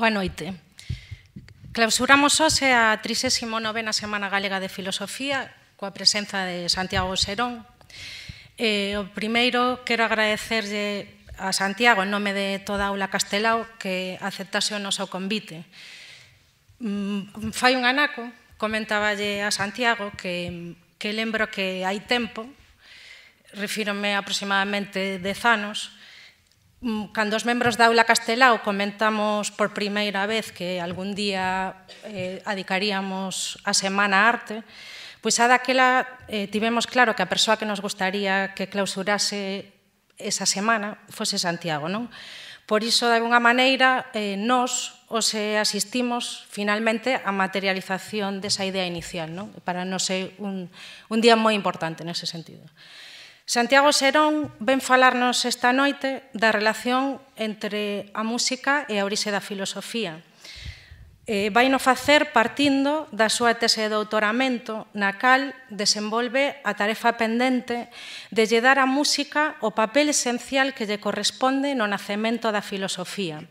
Boa noite. Clausuramos hoxe a 39ª Semana Galega de Filosofía coa presenza de Santiago Serón. Eh, o primeiro, quero agradecerlle a Santiago, en nome de toda a aula Castelao, que aceptase o noso convite. Mm, fai un anaco, comentaballe a Santiago, que, que lembro que hai tempo, refírome aproximadamente 10 anos, Mm, cando os membros da Aula Castelao comentamos por primeira vez que algún día eh, adicaríamos a Semana Arte, pois a daquela eh, tivemos claro que a persoa que nos gustaría que clausurase esa semana fose Santiago, non? Por iso, de alguna maneira, eh, nós os eh, asistimos finalmente a materialización desa idea inicial, non? Para nos é un, un día moi importante nese sentido. Eh, Santiago Serón ven falarnos esta noite da relación entre a música e a orixe da filosofía. Eh, vai no facer partindo da súa tese de doutoramento, na cal desenvolve a tarefa pendente de lle dar á música o papel esencial que lle corresponde no nacemento da filosofía.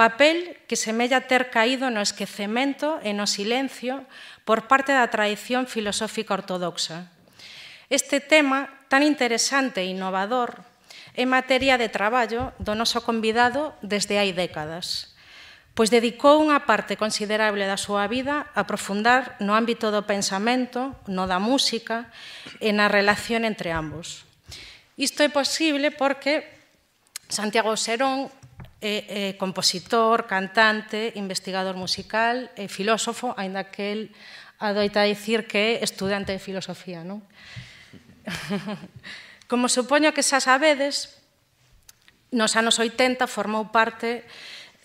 Papel que semella ter caído no esquecemento e no silencio por parte da tradición filosófica ortodoxa. Este tema tan interesante e innovador en materia de traballo do noso convidado desde hai décadas, pois dedicou unha parte considerable da súa vida a profundar no ámbito do pensamento, no da música e na relación entre ambos. Isto é posible porque Santiago Serón é, é compositor, cantante, investigador musical e filósofo, aínda que el adoita dicir que é estudante de filosofía, non? Como supoño que xa sabedes, nos anos 80 formou parte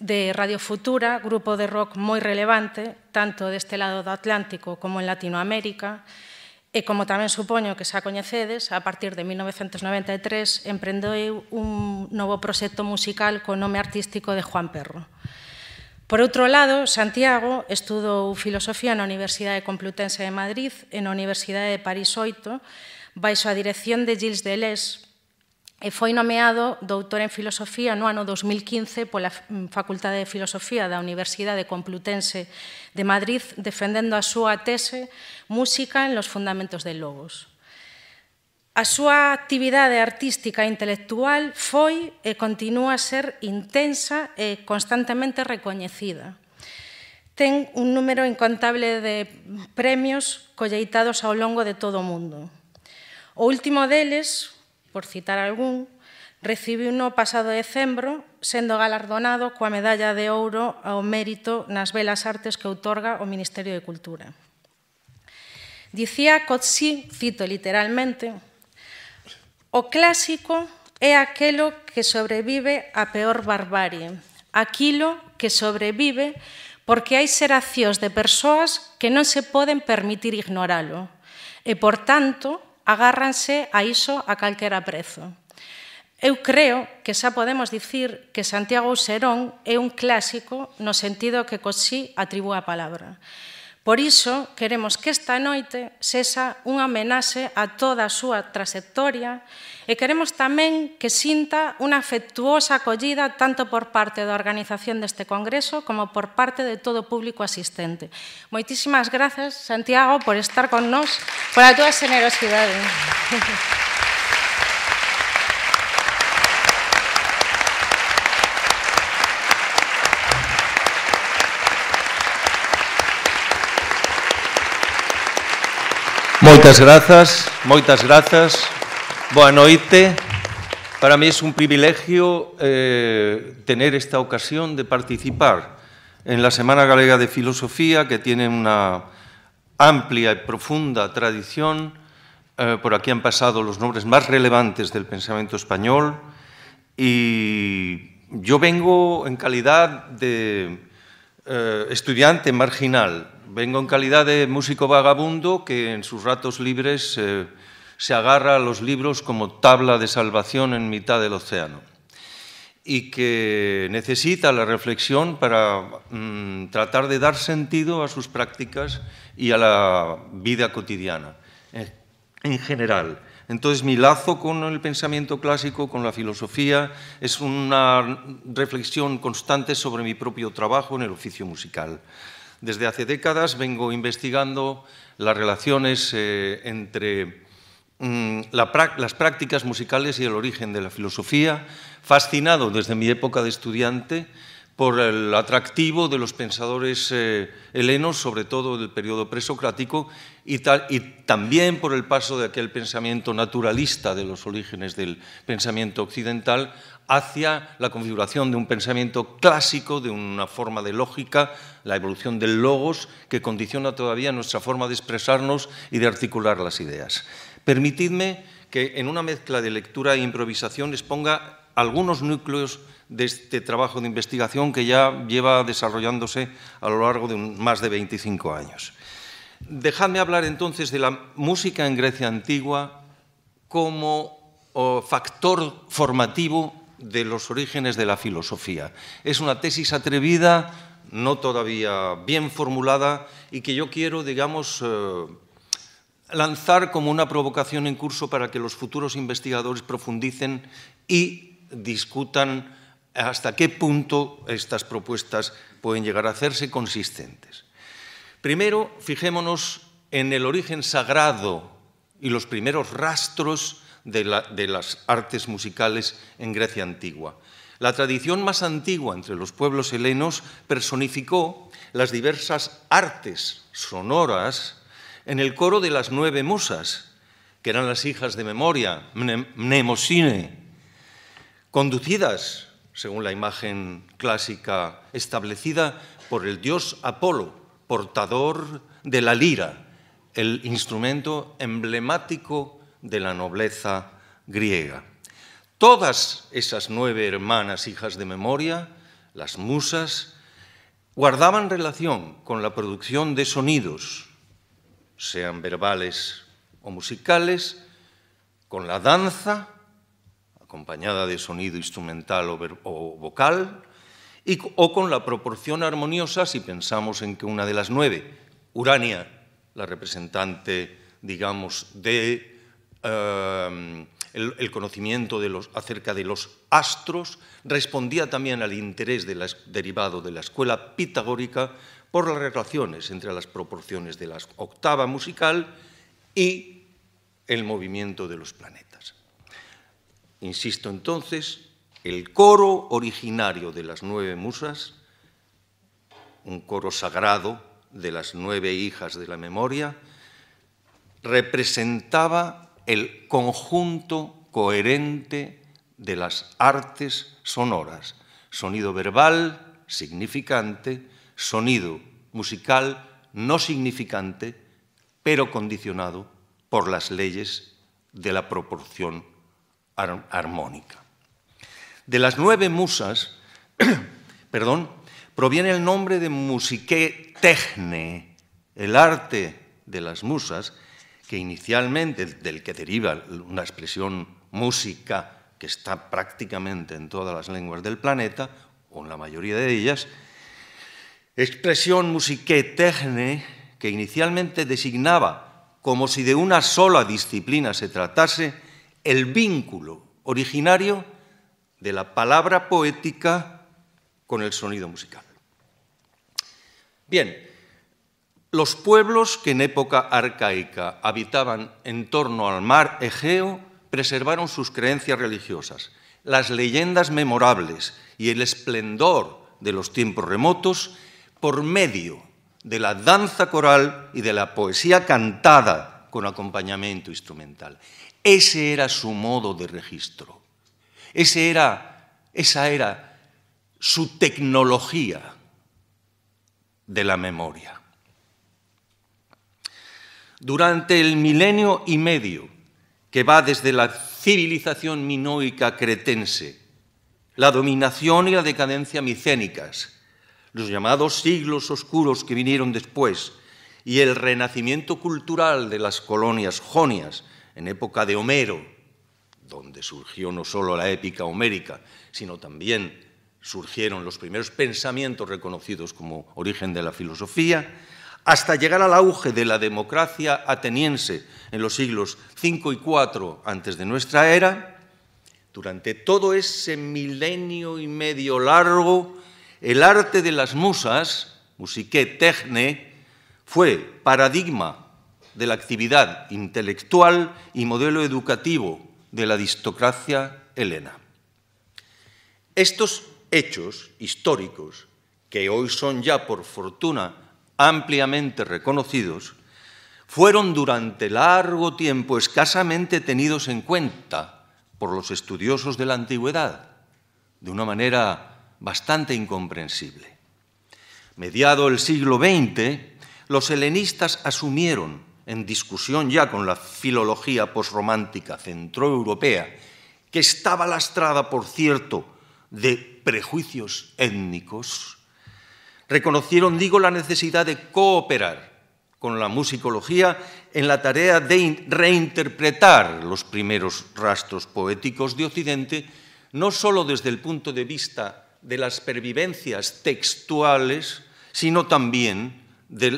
de Radio Futura, grupo de rock moi relevante, tanto deste lado do Atlántico como en Latinoamérica, e como tamén supoño que xa coñecedes, a partir de 1993 emprendeu un novo proxecto musical co nome artístico de Juan Perro. Por outro lado, Santiago estudou filosofía na Universidade Complutense de Madrid e na Universidade de París 8, baixo a dirección de Gilles Deleuze e foi nomeado doutor en filosofía no ano 2015 pola mm, Facultade de Filosofía da Universidade Complutense de Madrid, defendendo a súa tese Música en los fundamentos de Logos. A súa actividade artística e intelectual foi e continúa a ser intensa e constantemente recoñecida. Ten un número incontable de premios colleitados ao longo de todo o mundo. O último deles, por citar algún, recibiu no pasado decembro, sendo galardonado coa medalla de ouro ao mérito nas belas artes que outorga o Ministerio de Cultura. Dicía Cotsi, cito literalmente, o clásico é aquelo que sobrevive a peor barbarie, aquilo que sobrevive porque hai xeracións de persoas que non se poden permitir ignoralo e, por tanto, agárranse a iso a calquera prezo. Eu creo que xa podemos dicir que Santiago Serón é un clásico no sentido que Cosí atribúa a palabra. Por iso, queremos que esta noite sexa unha amenaxe a toda a súa trasectoria e queremos tamén que sinta unha afectuosa acollida tanto por parte da organización deste Congreso como por parte de todo o público asistente. Moitísimas grazas, Santiago, por estar con nós, por a túa generosidade. Aplausos. Muchas gracias, muchas gracias. Buenas noches. Para mí es un privilegio eh, tener esta ocasión de participar en la Semana Galega de Filosofía, que tiene una amplia y profunda tradición. Eh, por aquí han pasado los nombres más relevantes del pensamiento español. Y yo vengo en calidad de eh, estudiante marginal vengo en calidad de músico vagabundo que en sus ratos libres eh, se agarra a los libros como tabla de salvación en mitad del océano y que necesita la reflexión para mm, tratar de dar sentido a sus prácticas y a la vida cotidiana eh, en general. Entonces mi lazo con el pensamiento clásico, con la filosofía, es una reflexión constante sobre mi propio trabajo en el oficio musical. Desde hace décadas vengo investigando las relaciones eh, entre mm, las prácticas musicales y el origen de la filosofía, fascinado desde mi época de estudiante por el atractivo de los pensadores eh, helenos, sobre todo del periodo presocrático, y, y también por el paso de aquel pensamiento naturalista de los orígenes del pensamiento occidental hacia la configuración de un pensamiento clásico, de una forma de lógica, la evolución del logos, que condiciona todavía nuestra forma de expresarnos y de articular las ideas. Permitidme que en una mezcla de lectura e improvisación exponga algunos núcleos de este trabajo de investigación que ya lleva desarrollándose a lo largo de más de 25 años. Dejadme hablar entonces de la música en Grecia antigua como factor formativo de los orígenes de la filosofía. Es una tesis atrevida, no todavía bien formulada y que yo quiero, digamos, eh, lanzar como una provocación en curso para que los futuros investigadores profundicen y discutan hasta qué punto estas propuestas pueden llegar a hacerse consistentes. Primero, fijémonos en el origen sagrado y los primeros rastros de, las artes musicales en Grecia antigua. La tradición más antigua entre los pueblos helenos personificó las diversas artes sonoras en el coro de las nueve musas, que eran las hijas de memoria, mnemosine, conducidas, según la imagen clásica establecida, por el dios Apolo, portador de la lira el instrumento emblemático de la nobleza griega. Todas esas nueve hermanas hijas de memoria, las musas, guardaban relación con la producción de sonidos, sean verbales o musicales, con la danza, acompañada de sonido instrumental o, vocal, y, o con la proporción armoniosa si pensamos en que una de las nueve, Urania, la representante, digamos, de eh, el, conocimiento de los, acerca de los astros, respondía también al interés derivado de la escuela pitagórica por las relaciones entre las proporciones de la octava musical y el movimiento de los planetas. Insisto entonces, el coro originario de las nueve musas, un coro sagrado de las nueve hijas de la memoria, representaba el conjunto coherente de las artes sonoras, sonido verbal significante, sonido musical no significante, pero condicionado por las leyes de la proporción armónica. De las nueve musas, perdón, proviene el nombre de musique tecne, el arte de las musas, que inicialmente, del que deriva una expresión música que está prácticamente en todas las lenguas del planeta, o en la mayoría de ellas, expresión musique tecne, que inicialmente designaba, como si de una sola disciplina se tratase, el vínculo originario de la palabra poética con el sonido musical. Bien, los pueblos que en época arcaica habitaban en torno al mar Egeo preservaron sus creencias religiosas, las leyendas memorables y el esplendor de los tiempos remotos por medio de la danza coral y de la poesía cantada con acompañamiento instrumental. Ese era su modo de registro. esa era su tecnología de la memoria. Durante el milenio y medio que va desde la civilización minoica cretense, la dominación y la decadencia micénicas, los llamados siglos oscuros que vinieron después y el renacimiento cultural de las colonias jonias en época de Homero, donde surgió no solo la épica homérica, sino también surgieron los primeros pensamientos reconocidos como origen de la filosofía, hasta llegar al auge de la democracia ateniense en los siglos V y IV antes de nuestra era, durante todo ese milenio y medio largo, el arte de las musas, musique techne, fue paradigma de la actividad intelectual y modelo educativo de la aristocracia helena. Estos hechos históricos que hoy son ya, por fortuna, ampliamente reconocidos, fueron durante largo tiempo escasamente tenidos en cuenta por los estudiosos de la antigüedad, de una manera bastante incomprensible. Mediado el siglo XX, los helenistas asumieron, en discusión ya con la filología posromántica centroeuropea, que estaba lastrada, por cierto, de prejuicios étnicos, reconocieron, digo, la necesidad de cooperar con la musicología en la tarea de reinterpretar los primeros rastros poéticos de Occidente, no sólo desde el punto de vista de las pervivencias textuales, sino también de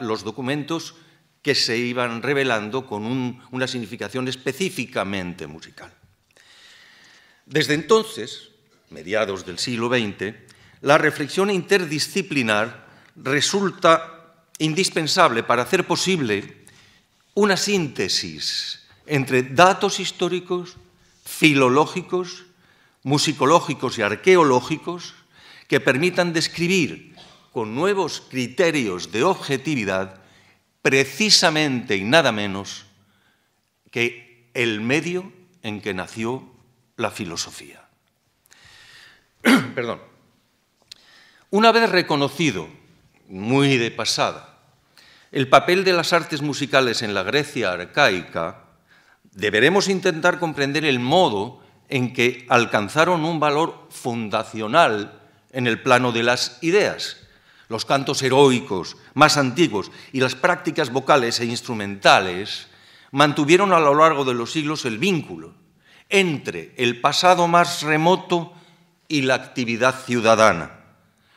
los documentos que se iban revelando con una significación específicamente musical. Desde entonces, mediados del siglo XX, la reflexión interdisciplinar resulta indispensable para hacer posible una síntesis entre datos históricos, filológicos, musicológicos y arqueológicos que permitan describir con nuevos criterios de objetividad precisamente y nada menos que el medio en que nació la filosofía. Perdón. Una vez reconocido, muy de pasada, el papel de las artes musicales en la Grecia arcaica, deberemos intentar comprender el modo en que alcanzaron un valor fundacional en el plano de las ideas. Los cantos heroicos más antiguos y las prácticas vocales e instrumentales mantuvieron a lo largo de los siglos el vínculo entre el pasado más remoto y la actividad ciudadana,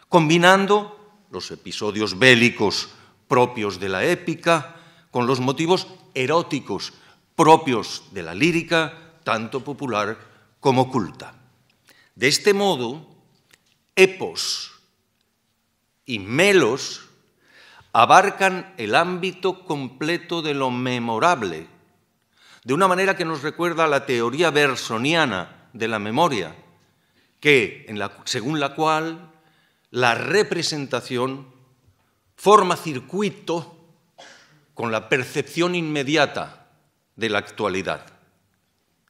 combinando los episodios bélicos propios de la épica con los motivos eróticos propios de la lírica, tanto popular como culta. De este modo, epos y melos abarcan el ámbito completo de lo memorable, de una manera que nos recuerda la teoría bersoniana de la memoria, que, según la cual la representación forma circuito con la percepción inmediata de la actualidad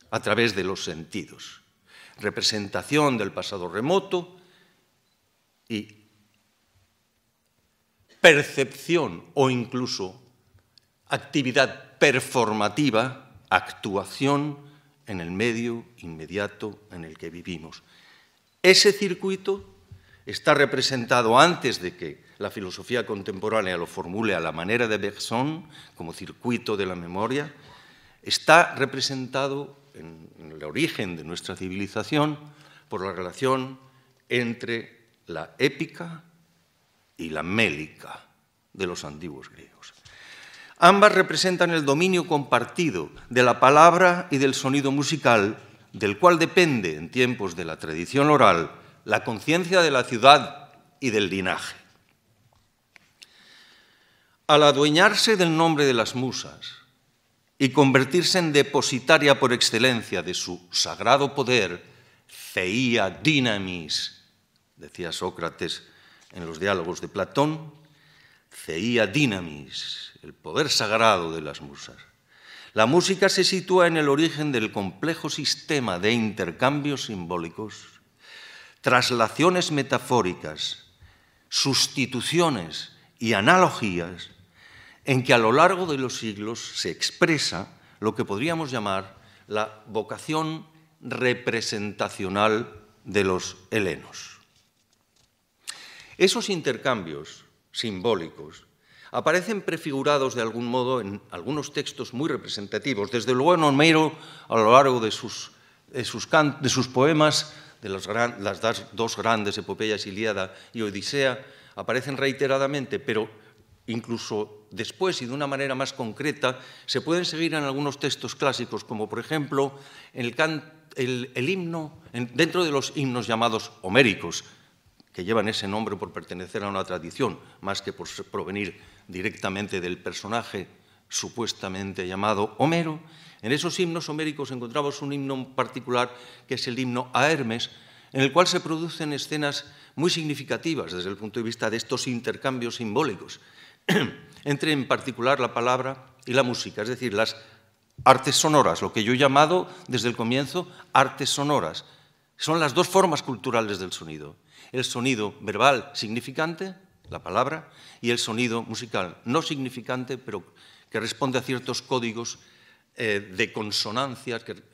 a través de los sentidos. Representación del pasado remoto y percepción o incluso actividad performativa, actuación en el medio inmediato en el que vivimos. Ese circuito está representado antes de que la filosofía contemporánea lo formule a la manera de Bergson, como circuito de la memoria, está representado en, el origen de nuestra civilización por la relación entre la épica y la mélica de los antiguos griegos. Ambas representan el dominio compartido de la palabra y del sonido musical del cual depende en tiempos de la tradición oral la conciencia de la ciudad y del linaje. Al adueñarse del nombre de las musas y convertirse en depositaria por excelencia de su sagrado poder, Ceía dinamis, decía Sócrates en los diálogos de Platón, Ceía dinamis, el poder sagrado de las musas la música se sitúa en el origen del complejo sistema de intercambios simbólicos, traslaciones metafóricas, sustituciones y analogías en que a lo largo de los siglos se expresa lo que podríamos llamar la vocación representacional de los helenos. Esos intercambios simbólicos aparecen prefigurados de algún modo en algunos textos muy representativos. Desde luego en Homero a lo largo de sus, poemas, de las, dos grandes epopeyas, Ilíada y Odisea, aparecen reiteradamente, pero incluso después y de una manera más concreta, se pueden seguir en algunos textos clásicos, como por ejemplo el, himno, dentro de los himnos llamados homéricos, que llevan ese nombre por pertenecer a una tradición, más que por provenir directamente del personaje supuestamente llamado Homero, en esos himnos homéricos encontramos un himno particular que es el himno a Hermes, en el cual se producen escenas muy significativas desde el punto de vista de estos intercambios simbólicos entre en particular la palabra y la música, es decir, las artes sonoras, lo que yo he llamado desde el comienzo artes sonoras. Son las dos formas culturales del sonido el sonido verbal significante, la palabra, y el sonido musical no significante, pero que responde a ciertos códigos eh, de consonancia que,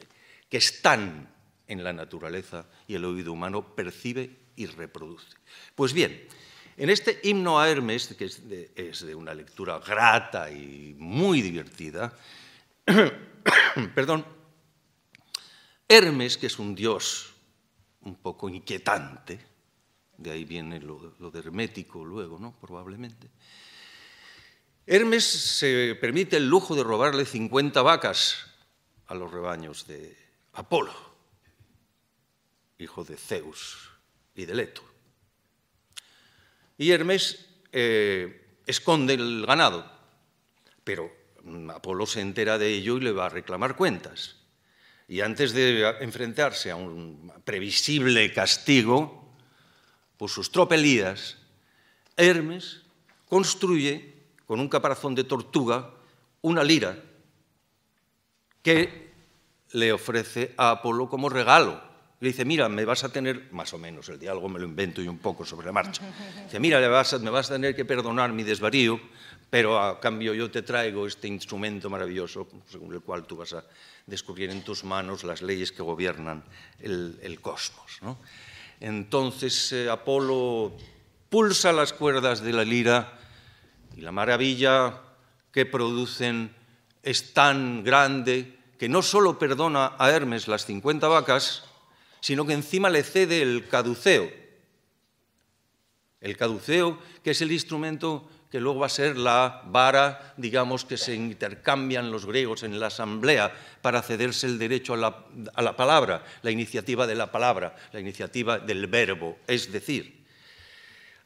están en la naturaleza y el oído humano percibe y reproduce. Pues bien, en este himno a Hermes, que es de, es de una lectura grata y muy divertida, perdón, Hermes, que es un dios un poco inquietante, de ahí viene lo, de hermético luego, ¿no? Probablemente. Hermes se permite el lujo de robarle 50 vacas a los rebaños de Apolo, hijo de Zeus y de Leto. Y Hermes eh, esconde el ganado, pero Apolo se entera de ello y le va a reclamar cuentas. Y antes de enfrentarse a un previsible castigo, por sus tropelías, Hermes construye con un caparazón de tortuga una lira que le ofrece a Apolo como regalo. Le dice, mira, me vas a tener, más o menos, el diálogo me lo invento y un poco sobre la marcha. Dice, mira, me vas a tener que perdonar mi desvarío, pero a cambio yo te traigo este instrumento maravilloso según el cual tú vas a descubrir en tus manos las leyes que gobiernan el, el cosmos. ¿no? Entonces eh, Apolo pulsa las cuerdas de la lira y la maravilla que producen es tan grande que no solo perdona a Hermes las 50 vacas, sino que encima le cede el caduceo. El caduceo, que es el instrumento que luego va a ser la vara, digamos, que se intercambian los griegos en la asamblea para cederse el derecho a la, palabra, la iniciativa de la palabra, la iniciativa del verbo. Es decir,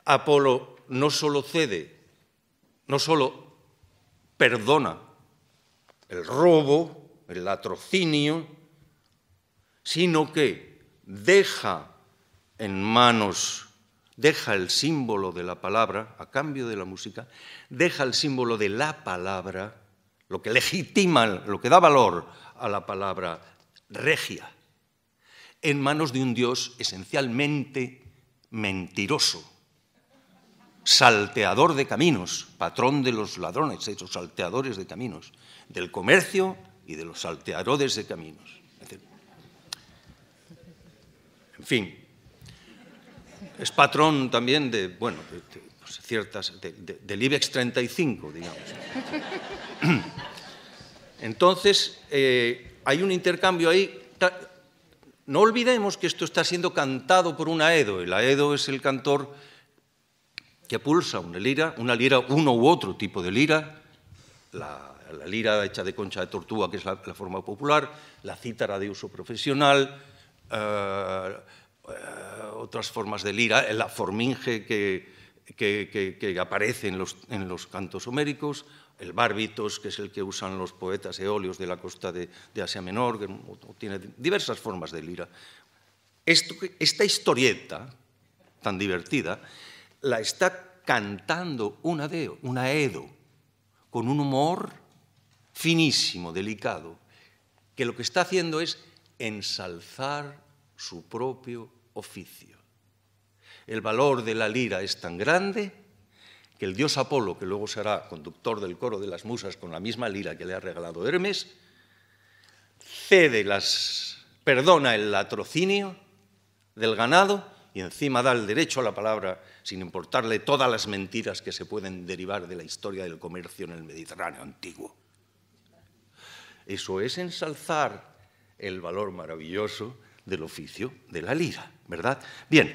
Apolo no solo cede, no solo perdona el robo, el latrocinio, sino que deja en manos deja el símbolo de la palabra, a cambio de la música, deja el símbolo de la palabra, lo que legitima, lo que da valor a la palabra regia, en manos de un Dios esencialmente mentiroso, salteador de caminos, patrón de los ladrones, esos salteadores de caminos, del comercio y de los salteadores de caminos. En fin, es patrón también de, bueno, de, pues, ciertas, de, del IBEX 35, digamos. Entonces, eh, hay un intercambio ahí. No olvidemos que esto está siendo cantado por un aedo. El aedo es el cantor que pulsa una lira, una lira, uno u otro tipo de lira, la, lira hecha de concha de tortuga, que es la, forma popular, la cítara de uso profesional, eh, eh, otras formas de lira, la forminge que, que, aparece en los, en los, cantos homéricos, el bárbitos, que es el que usan los poetas eolios de la costa de, Asia Menor, que tiene diversas formas de lira. esta historieta tan divertida la está cantando una, deo una Edo con un humor finísimo, delicado, que lo que está haciendo es ensalzar su propio oficio. El valor de la lira es tan grande que el dios Apolo, que luego será conductor del coro de las musas con la misma lira que le ha regalado Hermes, cede las, perdona el latrocinio del ganado y encima da el derecho a la palabra sin importarle todas las mentiras que se pueden derivar de la historia del comercio en el Mediterráneo antiguo. Eso es ensalzar el valor maravilloso del oficio de la lira, ¿verdad? Bien,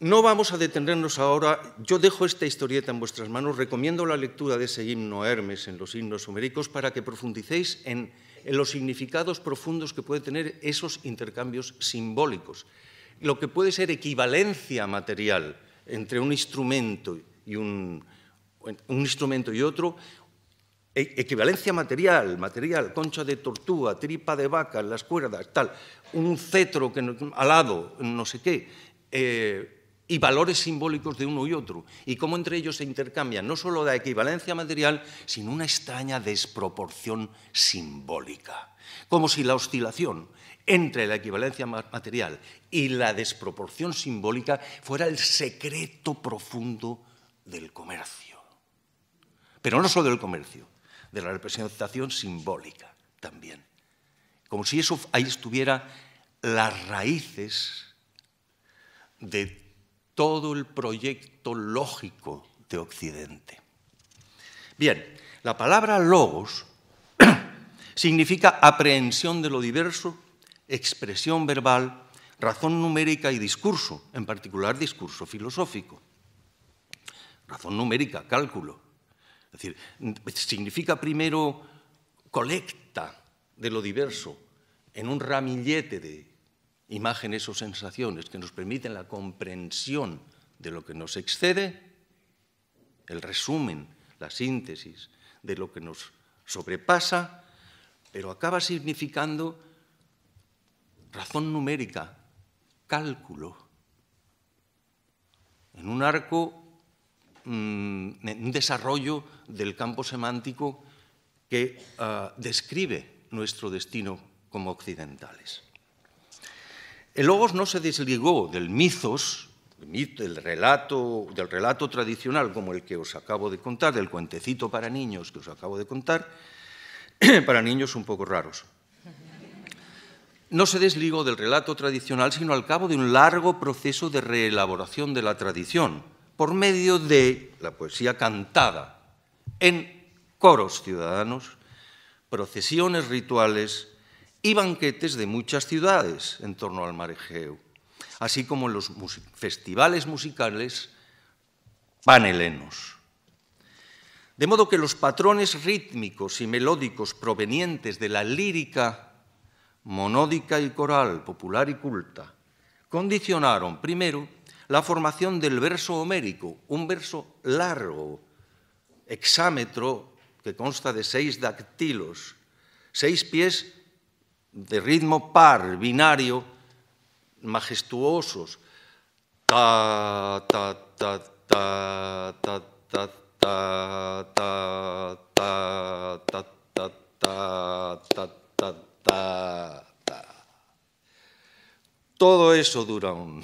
no vamos a detenernos ahora, yo dejo esta historieta en vuestras manos, recomiendo la lectura de ese himno Hermes en los himnos homéricos para que profundicéis en, los significados profundos que pueden tener esos intercambios simbólicos, lo que puede ser equivalencia material entre un instrumento y un instrumento y otro, e, equivalencia material, material, concha de tortuga, tripa de vaca, las cuerdas, tal, un cetro que, alado, no sé qué, eh, y valores simbólicos de uno y otro, y cómo entre ellos se intercambian no solo la equivalencia material, sino una extraña desproporción simbólica, como si la oscilación entre la equivalencia material y la desproporción simbólica fuera el secreto profundo del comercio. Pero no solo del comercio, de la representación simbólica también. Como si eso ahí estuviera las raíces de todo el proyecto lógico de Occidente. Bien, la palabra logos significa aprehensión de lo diverso, expresión verbal, razón numérica y discurso, en particular discurso filosófico. Razón numérica, cálculo, es decir, significa primero colecta de lo diverso en un ramillete de imágenes o sensaciones que nos permiten la comprensión de lo que nos excede, el resumen, la síntesis de lo que nos sobrepasa, pero acaba significando razón numérica, cálculo. En un arco Mm, un desarrollo del campo semántico que ah, describe nuestro destino como occidentales. El logos no se desligó del mitos, del relato, del relato tradicional como el que os acabo de contar, del cuentecito para niños que os acabo de contar, para niños un poco raros. No se desligó del relato tradicional, sino al cabo de un largo proceso de reelaboración de la tradición, por medio de la poesía cantada en coros ciudadanos, procesiones rituales y banquetes de muchas ciudades en torno al marejeo, así como los festivales musicales panhelenos. De modo que los patrones rítmicos y melódicos provenientes de la lírica monódica y coral, popular y culta, condicionaron primero la formación del verso homérico, un verso largo, hexámetro, que consta de seis dactilos, seis pies de ritmo par, binario, majestuosos. Todo eso dura un...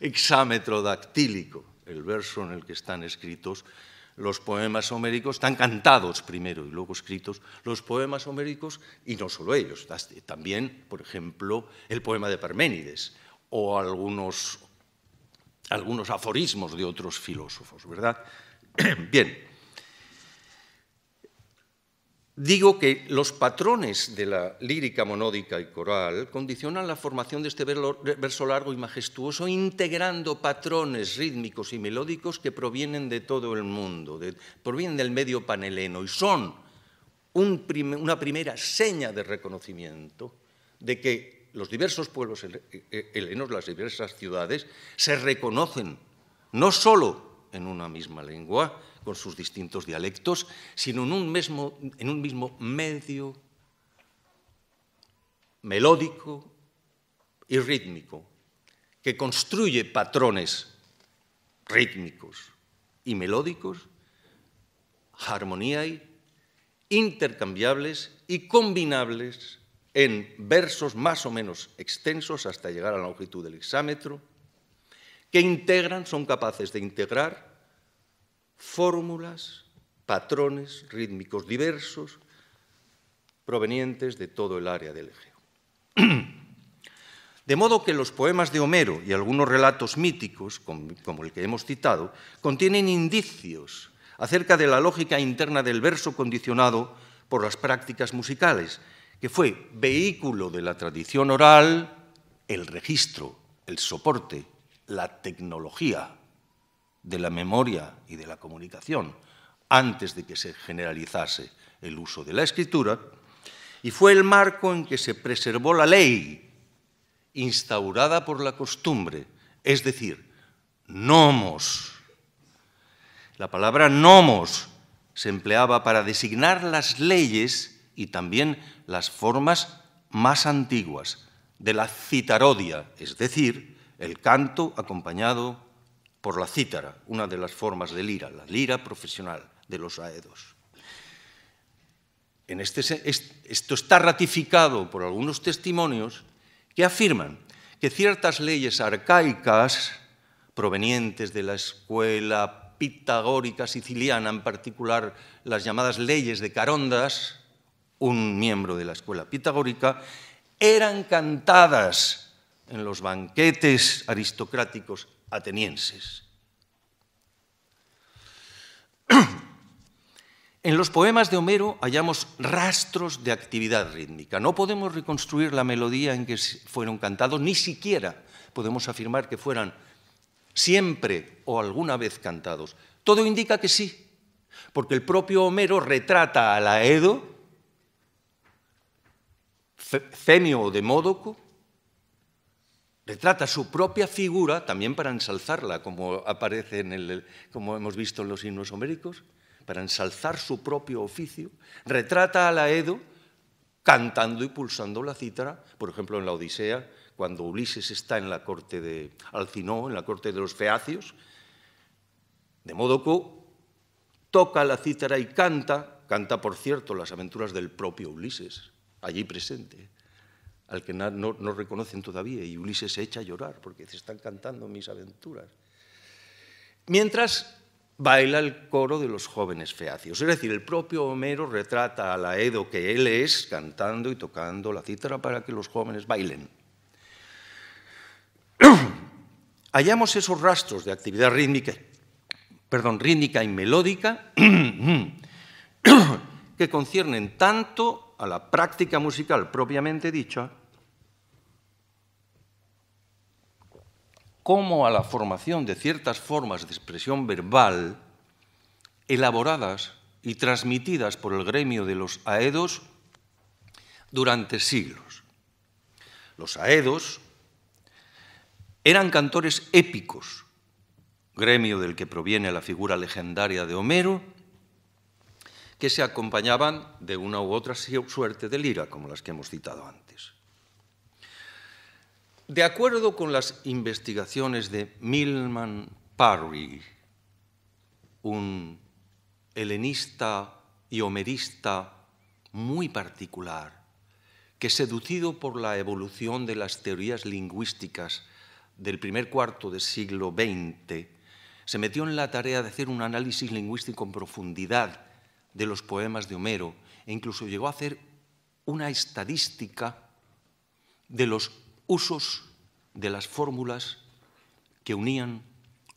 Exámetro dactílico, el verso en el que están escritos los poemas homéricos, están cantados primero y luego escritos los poemas homéricos, y no solo ellos, también, por ejemplo, el poema de Parménides o algunos, algunos aforismos de otros filósofos, ¿verdad? Bien. Digo que los patrones de la lírica monódica y coral condicionan la formación de este verso largo y majestuoso integrando patrones rítmicos y melódicos que provienen de todo el mundo, provienen del medio paneleno y son una primera seña de reconocimiento de que los diversos pueblos eh, eh, helenos, las diversas ciudades, se reconocen no sólo en una misma lengua, con sus distintos dialectos, sino en un mismo, en un mismo medio melódico y rítmico, que construye patrones rítmicos y melódicos, y intercambiables y combinables en versos más o menos extensos hasta llegar a la longitud del hexámetro, que integran, son capaces de integrar fórmulas, patrones rítmicos diversos provenientes de todo el área del Egeo. De modo que los poemas de Homero y algunos relatos míticos, como el que hemos citado, contienen indicios acerca de la lógica interna del verso condicionado por las prácticas musicales, que fue vehículo de la tradición oral, el registro, el soporte, la tecnología de la memoria y de la comunicación antes de que se generalizase el uso de la escritura, y fue el marco en que se preservó la ley instaurada por la costumbre, es decir, nomos. La palabra nomos se empleaba para designar las leyes y también las formas más antiguas de la citarodia, es decir, el canto acompañado por la cítara, una de las formas de lira, la lira profesional de los aedos. Este esto está ratificado por algunos testimonios que afirman que ciertas leyes arcaicas provenientes de la escuela pitagórica siciliana, en particular las llamadas leyes de Carondas, un miembro de la escuela pitagórica, eran cantadas en los banquetes aristocráticos atenienses. En los poemas de Homero hallamos rastros de actividad rítmica. No podemos reconstruir la melodía en que fueron cantados, ni siquiera podemos afirmar que fueran siempre o alguna vez cantados. Todo indica que sí, porque el propio Homero retrata a la Edo, Femio de demódoco, Retrata su propia figura también para ensalzarla, como aparece en el, como hemos visto en los himnos homéricos, para ensalzar su propio oficio. Retrata a la Edo cantando y pulsando la cítara, por ejemplo en la Odisea, cuando Ulises está en la corte de Alcinó, en la corte de los Feacios, de modo que toca la cítara y canta, canta por cierto las aventuras del propio Ulises, allí presente al que no, reconocen todavía, y Ulises se echa a llorar porque se están cantando mis aventuras. Mientras baila el coro de los jóvenes feacios, es decir, el propio Homero retrata a la Edo que él es cantando y tocando la cítara para que los jóvenes bailen. Hallamos esos rastros de actividad rítmica, perdón, rítmica y melódica que conciernen tanto a la práctica musical propiamente dicha, como a la formación de ciertas formas de expresión verbal elaboradas y transmitidas por el gremio de los aedos durante siglos. Los aedos eran cantores épicos, gremio del que proviene la figura legendaria de Homero, que se acompañaban de una u otra suerte de lira, como las que hemos citado antes. De acuerdo con las investigaciones de Milman Parry, un helenista y homerista muy particular, que seducido por la evolución de las teorías lingüísticas del primer cuarto del siglo XX, se metió en la tarea de hacer un análisis lingüístico en profundidad de los poemas de Homero e incluso llegó a hacer una estadística de los usos de las fórmulas que unían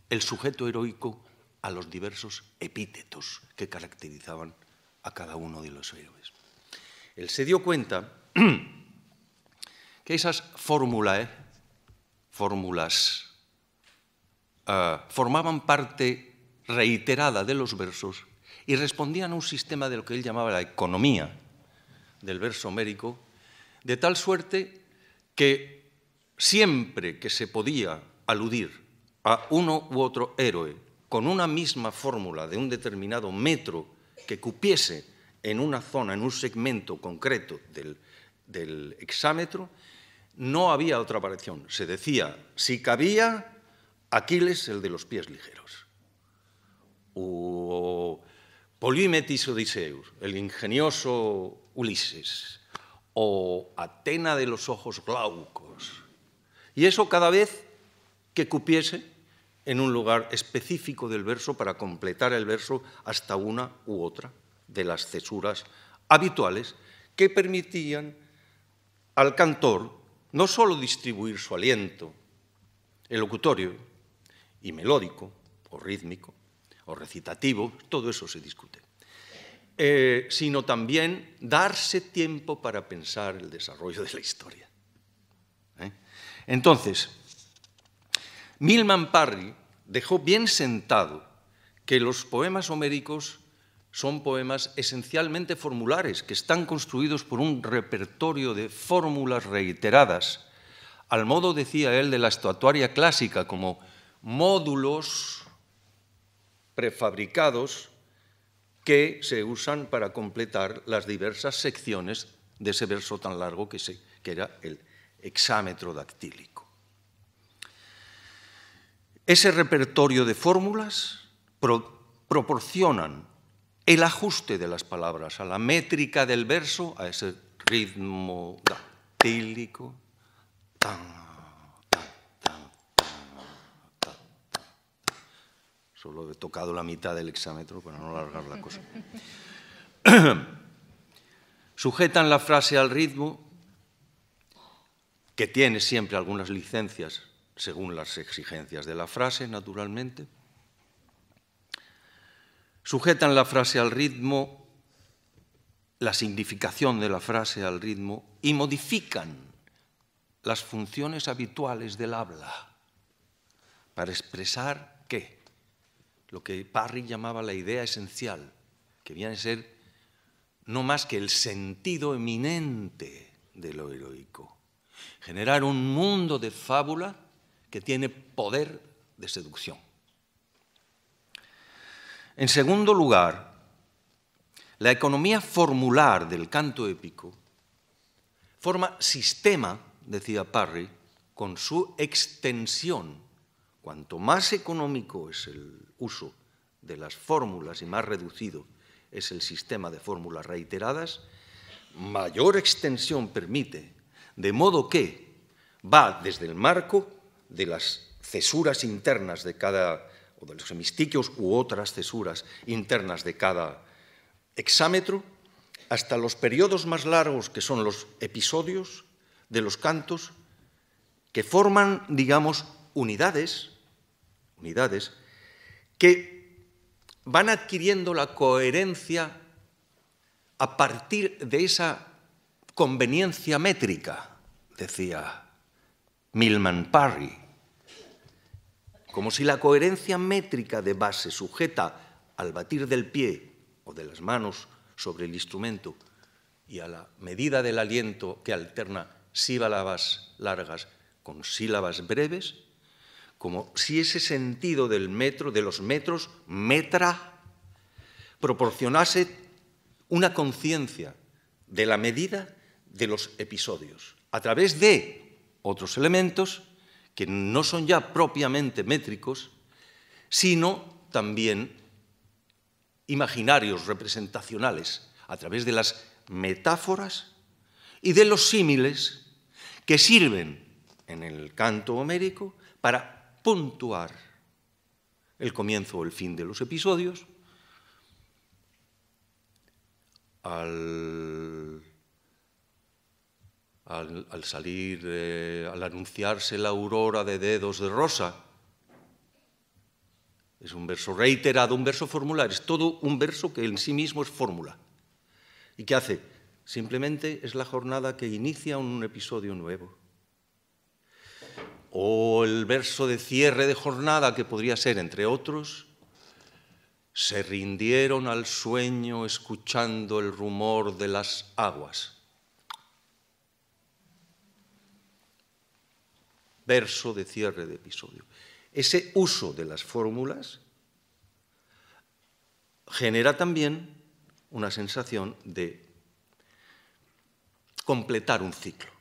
el sujeto heroico a los diversos epítetos que caracterizaban a cada uno de los héroes. Él se dio cuenta que esas eh, fórmulas ah, formaban parte reiterada de los versos y respondían a un sistema de lo que él llamaba la economía del verso homérico, de tal suerte que siempre que se podía aludir a uno u otro héroe con una misma fórmula de un determinado metro que cupiese en una zona, en un segmento concreto del, del hexámetro, no había otra aparición. Se decía, si cabía, Aquiles el de los pies ligeros. O Polímetis Odiseus, el ingenioso Ulises, o Atena de los ojos glaucos. Y eso cada vez que cupiese en un lugar específico del verso para completar el verso hasta una u otra de las cesuras habituales que permitían al cantor no sólo distribuir su aliento elocutorio y melódico o rítmico, o recitativo, todo eso se discute, eh, sino también darse tiempo para pensar el desarrollo de la historia. ¿Eh? Entonces, Milman Parry dejó bien sentado que los poemas homéricos son poemas esencialmente formulares, que están construidos por un repertorio de fórmulas reiteradas, al modo, decía él, de la estatuaria clásica, como módulos prefabricados que se usan para completar las diversas secciones de ese verso tan largo que, se, era el hexámetro dactílico. Ese repertorio de fórmulas proporcionan el ajuste de las palabras a la métrica del verso, a ese ritmo dactílico, tan Solo he tocado la mitad del hexámetro para no alargar la cosa. Sujetan la frase al ritmo, que tiene siempre algunas licencias según las exigencias de la frase, naturalmente. Sujetan la frase al ritmo, la significación de la frase al ritmo y modifican las funciones habituales del habla para expresar lo que Parry llamaba la idea esencial, que viene a ser no más que el sentido eminente de lo heroico. Generar un mundo de fábula que tiene poder de seducción. En segundo lugar, la economía formular del canto épico forma sistema, decía Parry, con su extensión Cuanto más económico es el uso de las fórmulas y más reducido es el sistema de fórmulas reiteradas, mayor extensión permite, de modo que va desde el marco de las cesuras internas de cada, o de los hemistiquios u otras cesuras internas de cada hexámetro, hasta los periodos más largos, que son los episodios de los cantos, que forman, digamos, unidades, unidades que van adquiriendo la coherencia a partir de esa conveniencia métrica, decía Milman Parry, como si la coherencia métrica de base sujeta al batir del pie o de las manos sobre el instrumento y a la medida del aliento que alterna sílabas largas con sílabas breves, como si ese sentido del metro, de los metros, metra, proporcionase una conciencia de la medida de los episodios, a través de otros elementos que no son ya propiamente métricos, sino también imaginarios, representacionales, a través de las metáforas y de los símiles que sirven en el canto homérico para puntuar el comienzo o el fin de los episodios, al, salir, eh, al anunciarse la aurora de dedos de rosa, es un verso reiterado, un verso formular, es todo un verso que en sí mismo es fórmula. ¿Y qué hace? Simplemente es la jornada que inicia un episodio nuevo o oh, el verso de cierre de jornada que podría ser, entre otros, se rindieron al sueño escuchando el rumor de las aguas. Verso de cierre de episodio. Ese uso de las fórmulas genera también una sensación de completar un ciclo.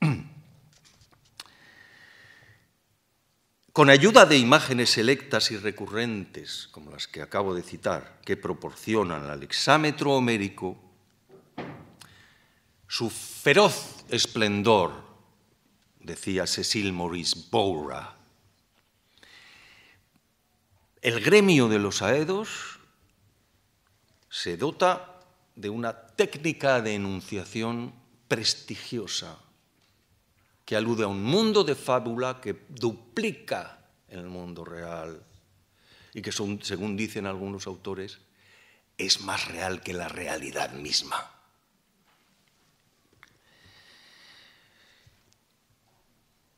con ayuda de imágenes selectas y recurrentes, como las que acabo de citar, que proporcionan al exámetro homérico su feroz esplendor, decía Cecil Maurice Boura. El gremio de los aedos se dota de una técnica de enunciación prestigiosa que alude a un mundo de fábula que duplica el mundo real y que, según dicen algunos autores, es más real que la realidad misma.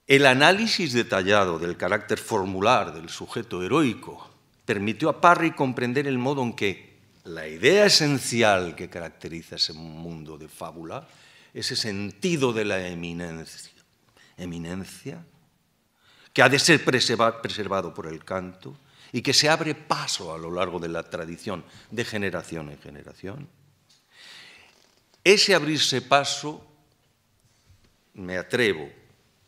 El análisis detallado del carácter formular del sujeto heroico permitió a Parry comprender el modo en que la idea esencial que caracteriza ese mundo de fábula, ese sentido de la eminencia, eminencia, que ha de ser preservado por el canto y que se abre paso a lo largo de la tradición de generación en generación. Ese abrirse paso, me atrevo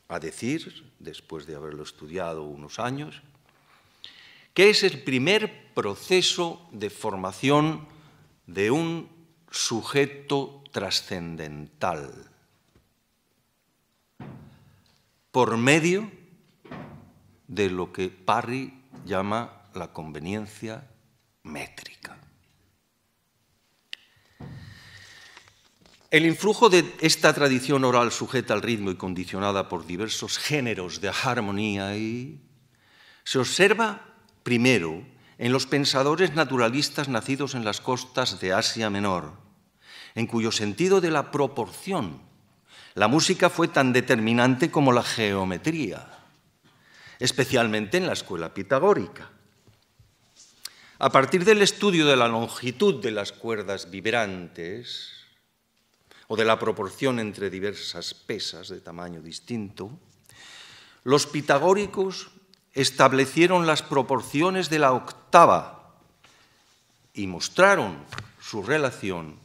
a decir, después de haberlo estudiado unos años, que es el primer proceso de formación de un sujeto trascendental por medio de lo que Parry llama la conveniencia métrica. El influjo de esta tradición oral sujeta al ritmo y condicionada por diversos géneros de armonía y se observa primero en los pensadores naturalistas nacidos en las costas de Asia Menor, en cuyo sentido de la proporción la música fue tan determinante como la geometría, especialmente en la escuela pitagórica. A partir del estudio de la longitud de las cuerdas vibrantes o de la proporción entre diversas pesas de tamaño distinto, los pitagóricos establecieron las proporciones de la octava y mostraron su relación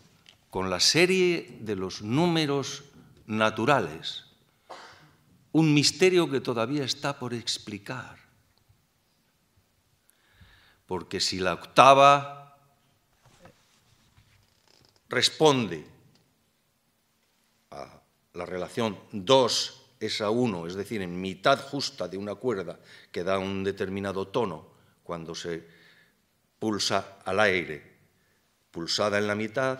con la serie de los números naturales, un misterio que todavía está por explicar. Porque si la octava responde a la relación 2 es a 1, es decir, en mitad justa de una cuerda que da un determinado tono cuando se pulsa al aire, pulsada en la mitad,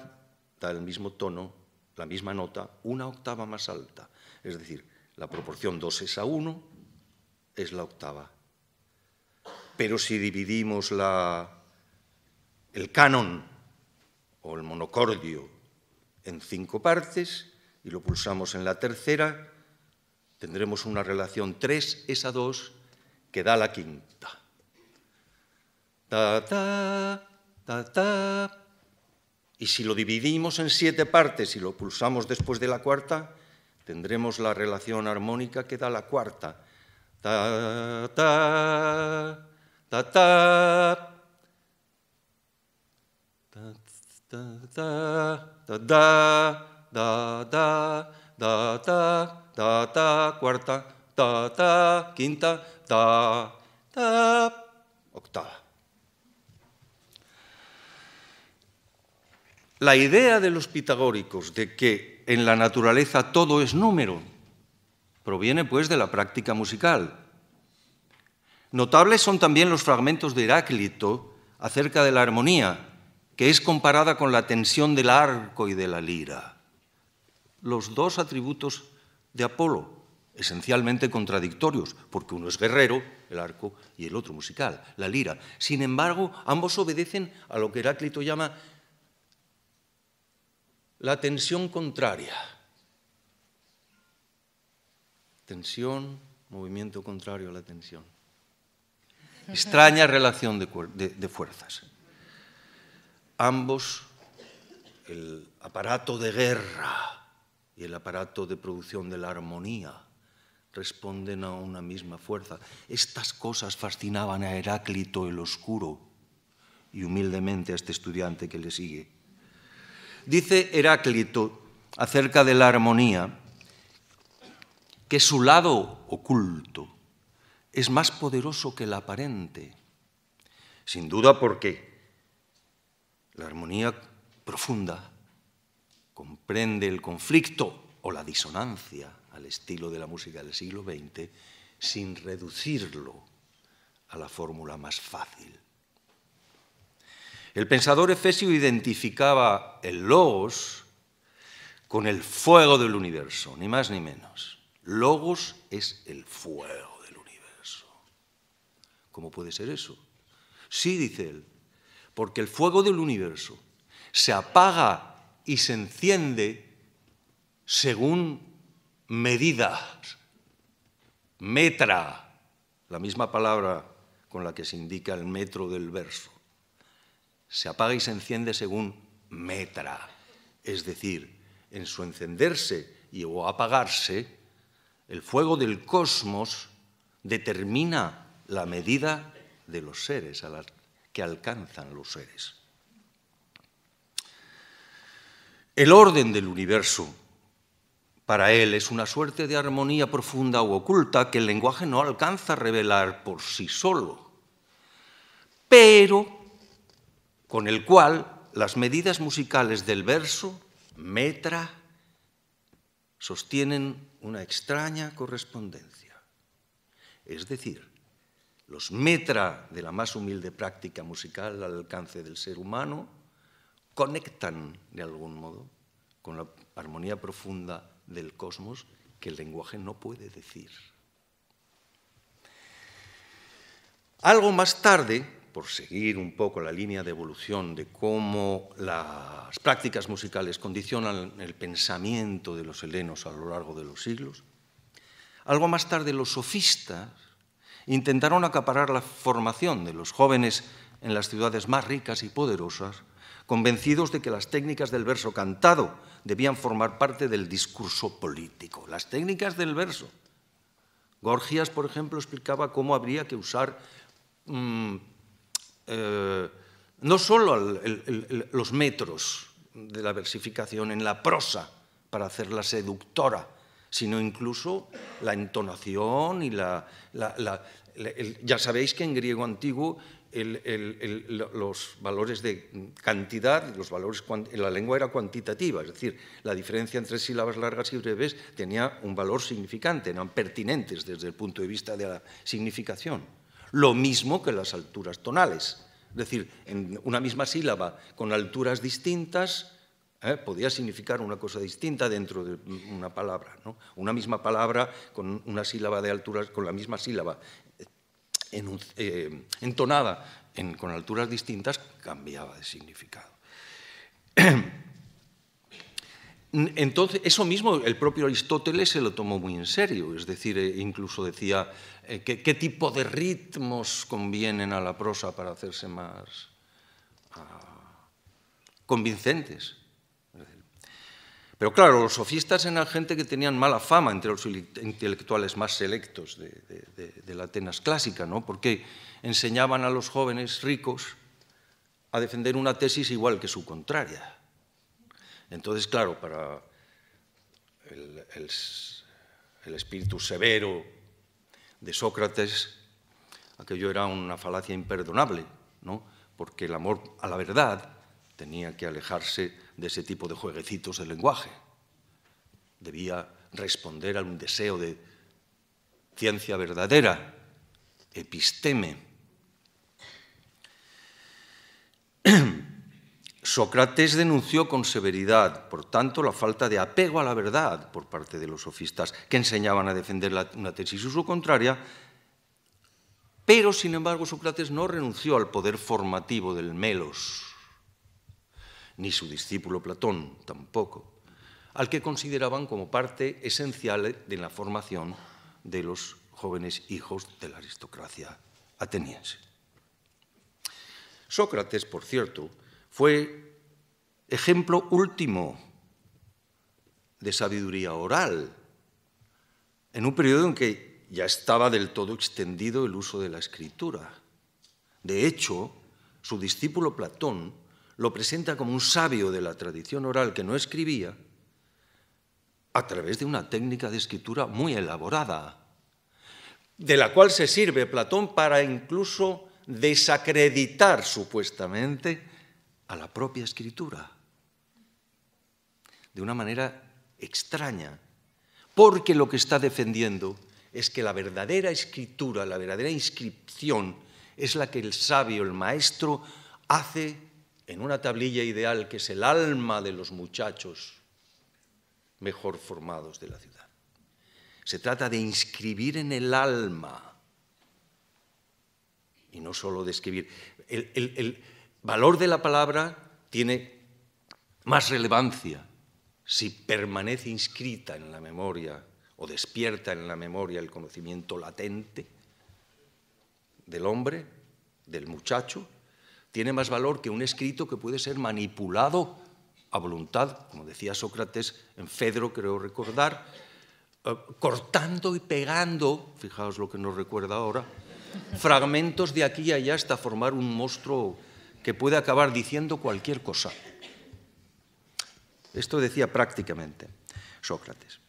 da el mismo tono la misma nota, una octava más alta. Es decir, la proporción 2 es a 1, es la octava. Pero si dividimos la, el canon o el monocordio en cinco partes y lo pulsamos en la tercera, tendremos una relación 3 es a 2 que da la quinta. Ta, ta, ta, ta, y si lo dividimos en siete partes y lo pulsamos después de la cuarta, tendremos la relación armónica que da la cuarta. Ta, ta, ta, ta. ta ta ta cuarta, ta ta quinta, ta ta octava. La idea de los pitagóricos de que en la naturaleza todo es número proviene pues de la práctica musical. Notables son también los fragmentos de Heráclito acerca de la armonía, que es comparada con la tensión del arco y de la lira. Los dos atributos de Apolo, esencialmente contradictorios, porque uno es guerrero, el arco, y el otro musical, la lira. Sin embargo, ambos obedecen a lo que Heráclito llama la tensión contraria. Tensión, movimiento contrario a la tensión. Extraña relación de, fuerzas. Ambos, el aparato de guerra y el aparato de producción de la armonía, responden a una misma fuerza. Estas cosas fascinaban a Heráclito el Oscuro y humildemente a este estudiante que le sigue. Dice Heráclito acerca de la armonía que su lado oculto es más poderoso que el aparente, sin duda porque la armonía profunda comprende el conflicto o la disonancia al estilo de la música del siglo XX sin reducirlo a la fórmula más fácil el pensador efesio identificaba el logos con el fuego del universo, ni más ni menos. Logos es el fuego del universo. ¿Cómo puede ser eso? Sí, dice él, porque el fuego del universo se apaga y se enciende según medidas, metra, la misma palabra con la que se indica el metro del verso se apaga y se enciende según metra, es decir, en su encenderse y o apagarse, el fuego del cosmos determina la medida de los seres a la que alcanzan los seres. El orden del universo para él es una suerte de armonía profunda u oculta que el lenguaje no alcanza a revelar por sí solo. Pero con el cual las medidas musicales del verso, metra, sostienen una extraña correspondencia. Es decir, los metra de la más humilde práctica musical al alcance del ser humano conectan de algún modo con la armonía profunda del cosmos que el lenguaje no puede decir. Algo más tarde, por seguir un poco la línea de evolución de cómo las prácticas musicales condicionan el pensamiento de los helenos a lo largo de los siglos, algo más tarde los sofistas intentaron acaparar la formación de los jóvenes en las ciudades más ricas y poderosas, convencidos de que las técnicas del verso cantado debían formar parte del discurso político. Las técnicas del verso. Gorgias, por ejemplo, explicaba cómo habría que usar mm, eh, no solo los metros de la versificación en la prosa para hacerla seductora, sino incluso la entonación y la... ya sabéis que en griego antiguo los valores de cantidad, los valores la lengua era cuantitativa, es decir, la diferencia entre sílabas largas y breves tenía un valor significante, eran pertinentes desde el punto de vista de la significación. Lo mismo que las alturas tonales. Es decir, en una misma sílaba con alturas distintas ¿eh? podía significar una cosa distinta dentro de una palabra. ¿no? Una misma palabra con una sílaba de alturas, con la misma sílaba eh, eh, entonada con alturas distintas, cambiaba de significado. Entonces, eso mismo el propio Aristóteles se lo tomó muy en serio, es decir, eh, incluso decía eh, qué tipo de ritmos convienen a la prosa para hacerse más ah, convincentes. Pero claro, los sofistas eran gente que tenían mala fama entre los intelectuales más selectos de, de la Atenas clásica, ¿no? porque enseñaban a los jóvenes ricos a defender una tesis igual que su contraria. Entonces, claro, para el, espíritu severo de Sócrates, aquello era una falacia imperdonable, ¿no? porque el amor a la verdad tenía que alejarse de ese tipo de jueguecitos del lenguaje. Debía responder a un deseo de ciencia verdadera, episteme. Sócrates denunció con severidad, por tanto, la falta de apego a la verdad por parte de los sofistas que enseñaban a defender una tesis su contraria, pero sin embargo Sócrates no renunció al poder formativo del melos, ni su discípulo Platón tampoco, al que consideraban como parte esencial de la formación de los jóvenes hijos de la aristocracia ateniense. Sócrates, por cierto, fue ejemplo último de sabiduría oral, en un periodo en que ya estaba del todo extendido el uso de la escritura. De hecho, su discípulo Platón lo presenta como un sabio de la tradición oral que no escribía a través de una técnica de escritura muy elaborada, de la cual se sirve Platón para incluso desacreditar supuestamente a la propia escritura de una manera extraña, porque lo que está defendiendo es que la verdadera escritura, la verdadera inscripción, es la que el sabio, el maestro, hace en una tablilla ideal que es el alma de los muchachos mejor formados de la ciudad. Se trata de inscribir en el alma, y no solo de escribir valor de la palabra tiene más relevancia si permanece inscrita en la memoria o despierta en la memoria el conocimiento latente del hombre, del muchacho, tiene más valor que un escrito que puede ser manipulado a voluntad, como decía Sócrates en Fedro, creo recordar, eh, cortando y pegando, fijaos lo que nos recuerda ahora, fragmentos de aquí y allá hasta formar un monstruo que puede acabar diciendo cualquier cosa. Esto decía prácticamente Sócrates.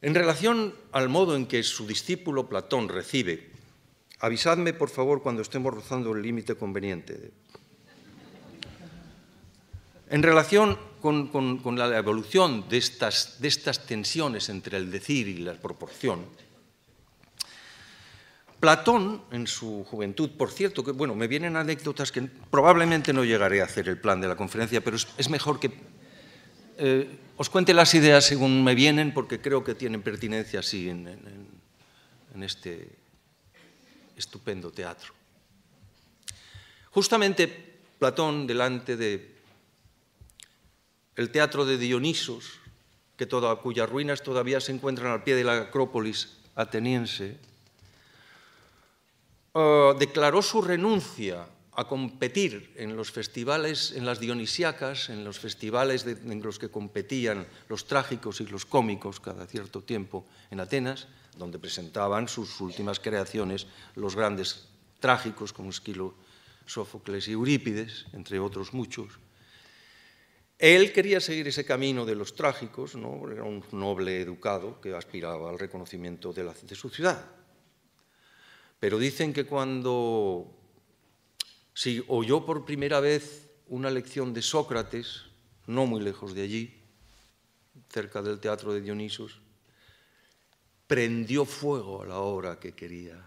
En relación al modo en que su discípulo Platón recibe, avisadme por favor cuando estemos rozando el límite conveniente. En relación con, la evolución de estas, de estas tensiones entre el decir y la proporción, Platón, en su juventud, por cierto, que bueno, me vienen anécdotas que probablemente no llegaré a hacer el plan de la conferencia, pero es, mejor que eh, os cuente las ideas según me vienen, porque creo que tienen pertinencia así en, este estupendo teatro. Justamente Platón, delante de el teatro de Dionisos, que cuyas ruinas todavía se encuentran al pie de la Acrópolis ateniense, eh, declaró su renuncia a competir en los festivales, en las dionisiacas, en los festivales en los que competían los trágicos y los cómicos cada cierto tiempo en Atenas, donde presentaban sus últimas creaciones los grandes trágicos como Esquilo, Sófocles y Eurípides, entre otros muchos. Él quería seguir ese camino de los trágicos, era un noble educado que aspiraba al reconocimiento de su ciudad. Pero dicen que cuando si oyó por primera vez una lección de Sócrates, no muy lejos de allí, cerca del teatro de Dionisos, prendió fuego a la obra que quería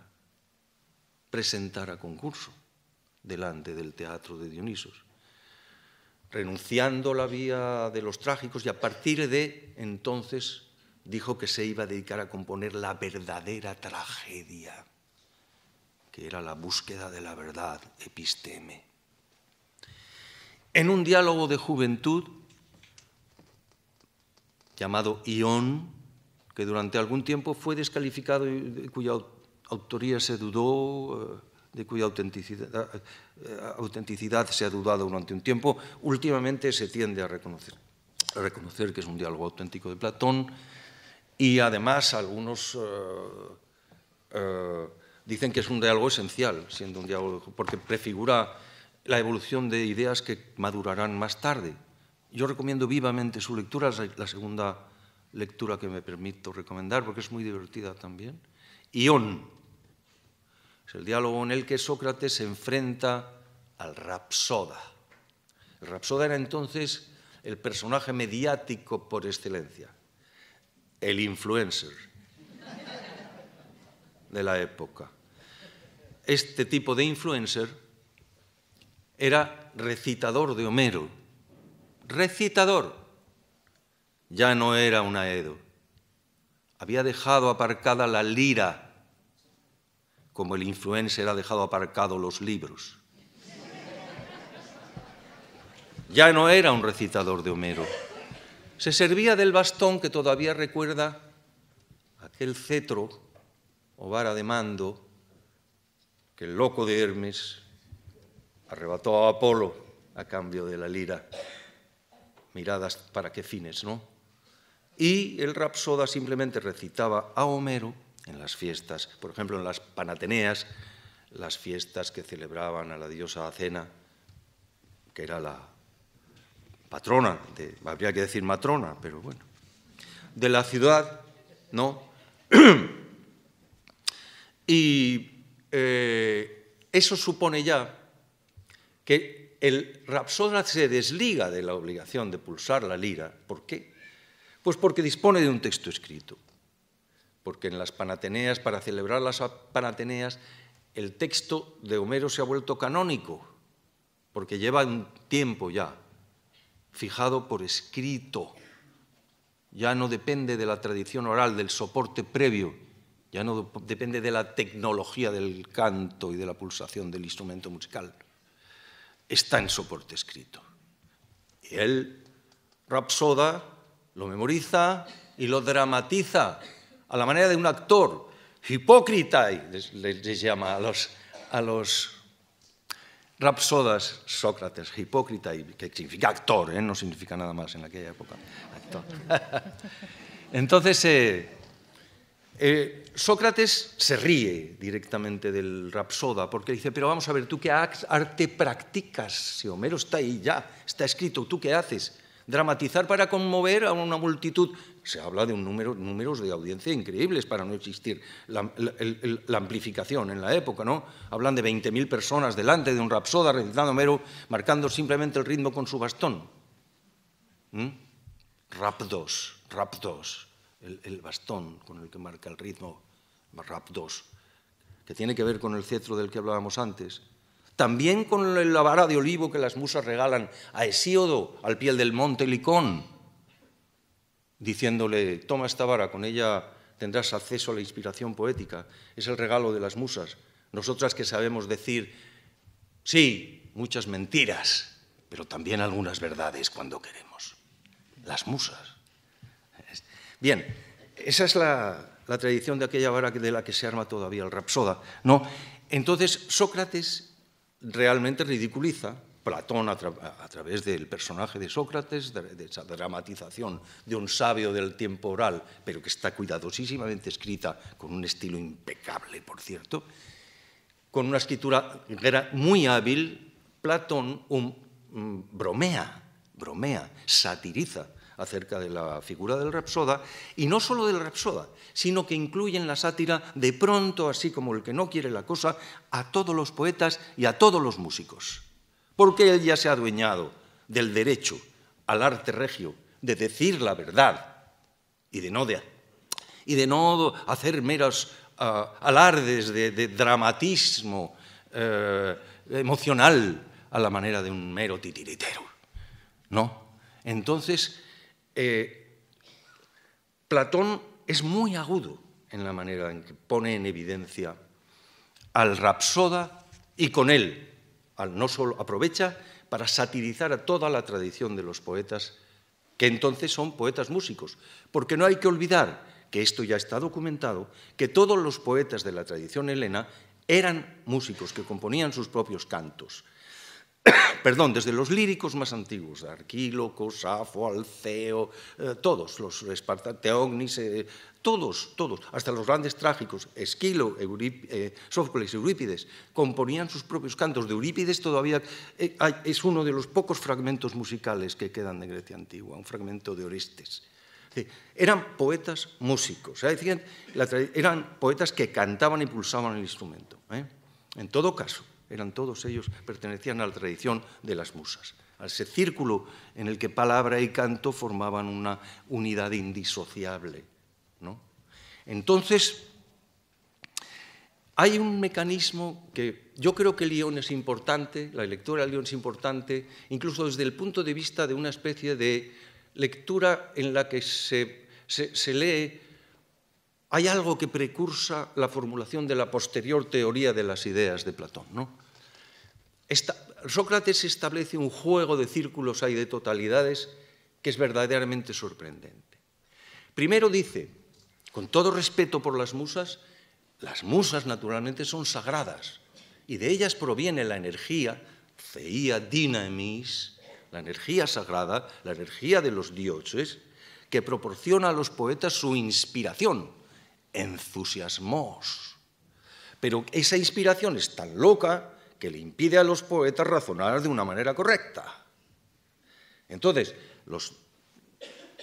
presentar a concurso delante del teatro de Dionisos, renunciando a la vía de los trágicos y a partir de entonces dijo que se iba a dedicar a componer la verdadera tragedia que era la búsqueda de la verdad, episteme. En un diálogo de juventud llamado Ión, que durante algún tiempo fue descalificado y de cuya autoría se dudó, eh, de cuya eh, autenticidad, se ha dudado durante un tiempo, últimamente se tiende a reconocer, a reconocer que es un diálogo auténtico de Platón y además algunos... Eh, dicen que es un diálogo esencial, siendo un diálogo, porque prefigura la evolución de ideas que madurarán más tarde. Yo recomiendo vivamente su lectura, es la segunda lectura que me permito recomendar, porque es muy divertida también. Ión, es el diálogo en el que Sócrates se enfrenta al rapsoda. El rapsoda era entonces el personaje mediático por excelencia, el influencer de la época este tipo de influencer era recitador de Homero. Recitador. Ya no era un Edo. Había dejado aparcada la lira, como el influencer ha dejado aparcado los libros. Ya no era un recitador de Homero. Se servía del bastón que todavía recuerda aquel cetro o vara de mando que el loco de Hermes arrebató a Apolo a cambio de la lira. Miradas para qué fines, ¿no? Y el rapsoda simplemente recitaba a Homero en las fiestas, por ejemplo, en las Panateneas, las fiestas que celebraban a la diosa Acena, que era la patrona, habría que decir matrona, pero bueno, de la ciudad, ¿no? y eh, eso supone ya que el rapsodra se desliga de la obligación de pulsar la lira. ¿Por qué? Pues porque dispone de un texto escrito. Porque en las Panateneas, para celebrar las Panateneas, el texto de Homero se ha vuelto canónico, porque lleva un tiempo ya fijado por escrito. Ya no depende de la tradición oral, del soporte previo ya no depende de la tecnología del canto y de la pulsación del instrumento musical. Está en soporte escrito. Y él, Rapsoda, lo memoriza y lo dramatiza a la manera de un actor. Hipócrita, les, llama a los, a los Rapsodas, Sócrates, hipócrita, que significa actor, ¿eh? no significa nada más en aquella época. Actor. Entonces, eh, eh, Sócrates se ríe directamente del Rapsoda porque dice, pero vamos a ver, ¿tú qué arte practicas? Si Homero está ahí ya, está escrito, ¿tú qué haces? Dramatizar para conmover a una multitud. Se habla de un número, números de audiencia increíbles para no existir la, amplificación en la época, ¿no? Hablan de 20.000 personas delante de un Rapsoda recitando Homero, marcando simplemente el ritmo con su bastón. ¿Mm? Rapdos, rapdos el, bastón con el que marca el ritmo rap 2, que tiene que ver con el cetro del que hablábamos antes, también con la vara de olivo que las musas regalan a Hesíodo al pie del monte Licón, diciéndole, toma esta vara, con ella tendrás acceso a la inspiración poética, es el regalo de las musas. Nosotras que sabemos decir, sí, muchas mentiras, pero también algunas verdades cuando queremos. Las musas. Bien, esa es la, tradición de aquella vara de la que se arma todavía el Rapsoda. No, entonces Sócrates realmente ridiculiza Platón a, través del personaje de Sócrates, de, esa dramatización de un sabio del tiempo oral, pero que está cuidadosísimamente escrita, con un estilo impecable, por cierto, con una escritura muy hábil, Platón um, mm, bromea, bromea, satiriza acerca de la figura del Rapsoda, y no solo del Rapsoda, sino que incluyen la sátira de pronto, así como el que no quiere la cosa, a todos los poetas y a todos los músicos. Porque él ya se ha adueñado del derecho al arte regio de decir la verdad y de no, hacer meros ah, alardes de, dramatismo eh, emocional a la manera de un mero titiritero. No. Entonces, eh, Platón es muy agudo en la manera en que pone en evidencia al rapsoda y con él, al no solo aprovecha para satirizar a toda la tradición de los poetas, que entonces son poetas músicos, porque no hay que olvidar que esto ya está documentado, que todos los poetas de la tradición helena eran músicos que componían sus propios cantos. perdón, desde los líricos más antiguos, Arquíloco, Safo, Alceo, eh, todos los espartateognis, eh, todos, todos, hasta los grandes trágicos, Esquilo, eh, Sófocles y Eurípides, componían sus propios cantos. De Eurípides todavía es uno de los pocos fragmentos musicales que quedan de Grecia antigua, un fragmento de Orestes. eran poetas músicos, eran poetas que cantaban y pulsaban el instrumento, en todo caso. Eran todos ellos, pertenecían a la tradición de las musas, a ese círculo en el que palabra y canto formaban una unidad indisociable. ¿no? Entonces, hay un mecanismo que yo creo que Lyon es importante, la lectura de Lyon es importante, incluso desde el punto de vista de una especie de lectura en la que se lee hay algo que precursa la formulación de la posterior teoría de las ideas de Platón. Sócrates establece un juego de círculos y de totalidades que es verdaderamente sorprendente. Primero dice, con todo respeto por las musas, las musas naturalmente son sagradas y de ellas proviene la energía, ceía dinamis, la energía sagrada, la energía de los dioses, que proporciona a los poetas su inspiración, entusiasmos. Pero esa inspiración es tan loca que le impide a los poetas razonar de una manera correcta. Entonces, los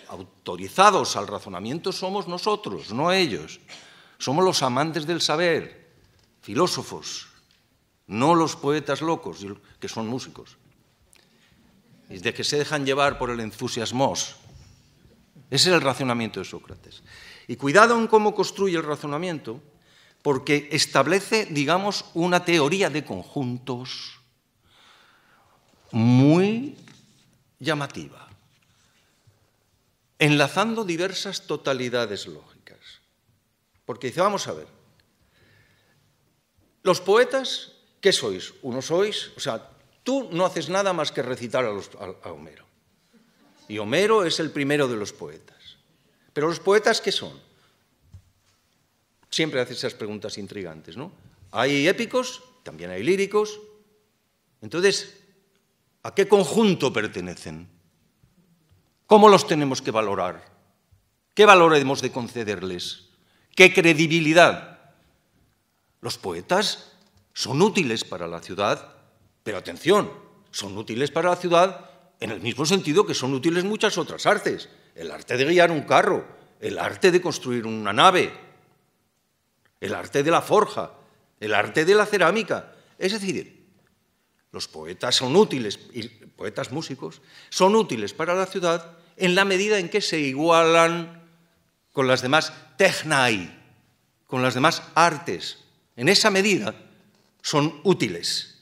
autorizados al razonamiento somos nosotros, no ellos. Somos los amantes del saber, filósofos, no los poetas locos, que son músicos. Y de que se dejan llevar por el entusiasmos. Ese es el razonamiento de Sócrates. Y cuidado en cómo construye el razonamiento, porque establece, digamos, una teoría de conjuntos muy llamativa, enlazando diversas totalidades lógicas. Porque dice, vamos a ver, los poetas, ¿qué sois? Uno sois, o sea, tú no haces nada más que recitar a, a Homero. Y Homero es el primero de los poetas. Pero los poetas, ¿qué son? Siempre hace esas preguntas intrigantes, ¿no? Hay épicos, también hay líricos. Entonces, ¿a qué conjunto pertenecen? ¿Cómo los tenemos que valorar? ¿Qué valor hemos de concederles? ¿Qué credibilidad? Los poetas son útiles para la ciudad, pero atención, son útiles para la ciudad en el mismo sentido que son útiles muchas otras artes el arte de guiar un carro, el arte de construir una nave, el arte de la forja, el arte de la cerámica. Es decir, los poetas son útiles, y poetas músicos, son útiles para la ciudad en la medida en que se igualan con las demás technai, con las demás artes. En esa medida son útiles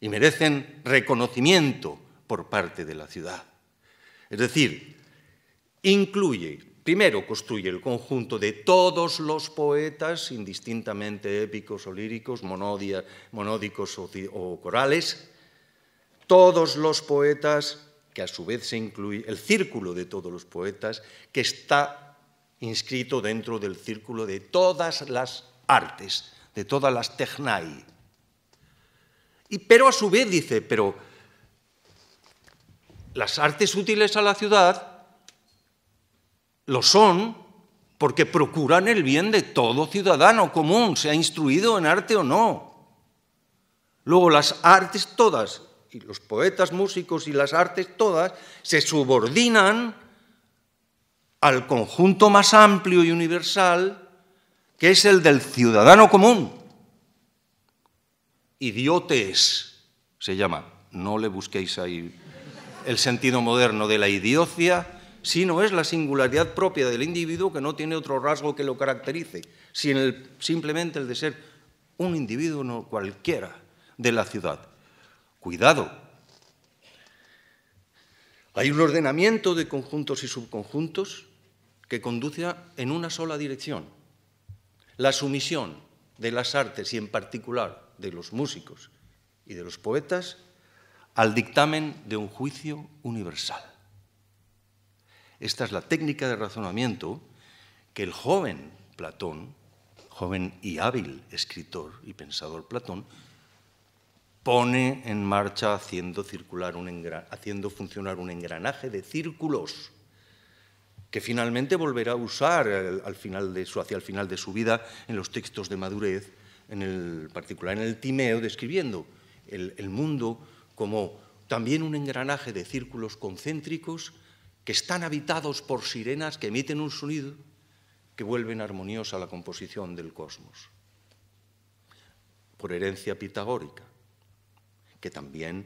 y merecen reconocimiento por parte de la ciudad. Es decir, incluye, primero construye el conjunto de todos los poetas, indistintamente épicos o líricos, monódicos o, corales, todos los poetas, que a su vez se incluye el círculo de todos los poetas, que está inscrito dentro del círculo de todas las artes, de todas las technai. Y, pero a su vez dice, pero las artes útiles a la ciudad lo son porque procuran el bien de todo ciudadano común, sea instruido en arte o no. Luego las artes todas, y los poetas, músicos y las artes todas, se subordinan al conjunto más amplio y universal, que es el del ciudadano común. Idiotes se llama. No le busquéis ahí el sentido moderno de la idiocia sino es la singularidad propia del individuo que no tiene otro rasgo que lo caracterice, sino simplemente el de ser un individuo no cualquiera de la ciudad. Cuidado. Hay un ordenamiento de conjuntos y subconjuntos que conduce en una sola dirección, la sumisión de las artes y en particular de los músicos y de los poetas al dictamen de un juicio universal. Esta es la técnica de razonamiento que el joven Platón, joven y hábil escritor y pensador Platón, pone en marcha haciendo, circular haciendo funcionar un engranaje de círculos que finalmente volverá a usar al final hacia el final de su vida en los textos de madurez, en particular en el Timeo, describiendo el mundo como también un engranaje de círculos concéntricos que están habitados por sirenas que emiten un sonido que vuelven armoniosa la composición del cosmos, por herencia pitagórica, que también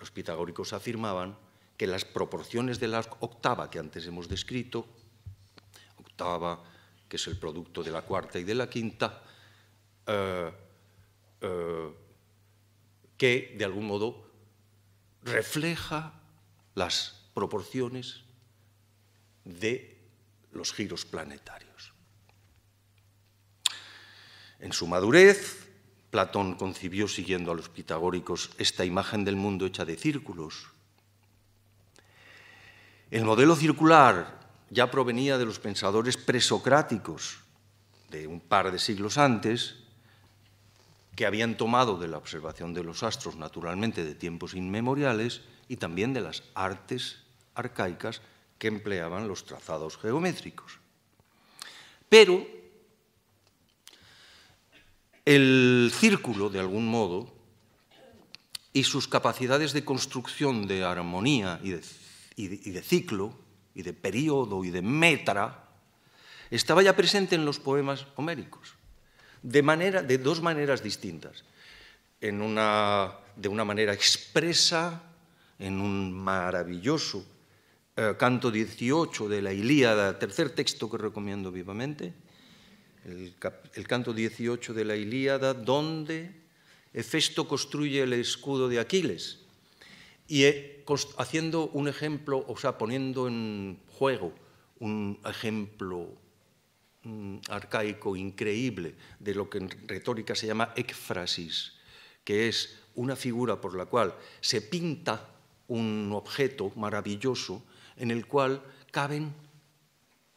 los pitagóricos afirmaban que las proporciones de la octava que antes hemos descrito, octava que es el producto de la cuarta y de la quinta, eh, eh, que de algún modo refleja las proporciones de los giros planetarios. En su madurez, Platón concibió, siguiendo a los pitagóricos, esta imagen del mundo hecha de círculos. El modelo circular ya provenía de los pensadores presocráticos de un par de siglos antes, que habían tomado de la observación de los astros, naturalmente, de tiempos inmemoriales y también de las artes arcaicas que empleaban los trazados geométricos. Pero el círculo, de algún modo, y sus capacidades de construcción de armonía y de, ciclo, y de periodo y de metra, estaba ya presente en los poemas homéricos, de, manera, de dos maneras distintas. En una, de una manera expresa, en un maravilloso eh, canto 18 de la Ilíada, tercer texto que recomiendo vivamente, el, canto 18 de la Ilíada, donde Hefesto construye el escudo de Aquiles y eh, haciendo un ejemplo, o sea, poniendo en juego un ejemplo mm, arcaico, increíble, de lo que en retórica se llama éxfrasis, que es una figura por la cual se pinta un objeto maravilloso en el cual caben,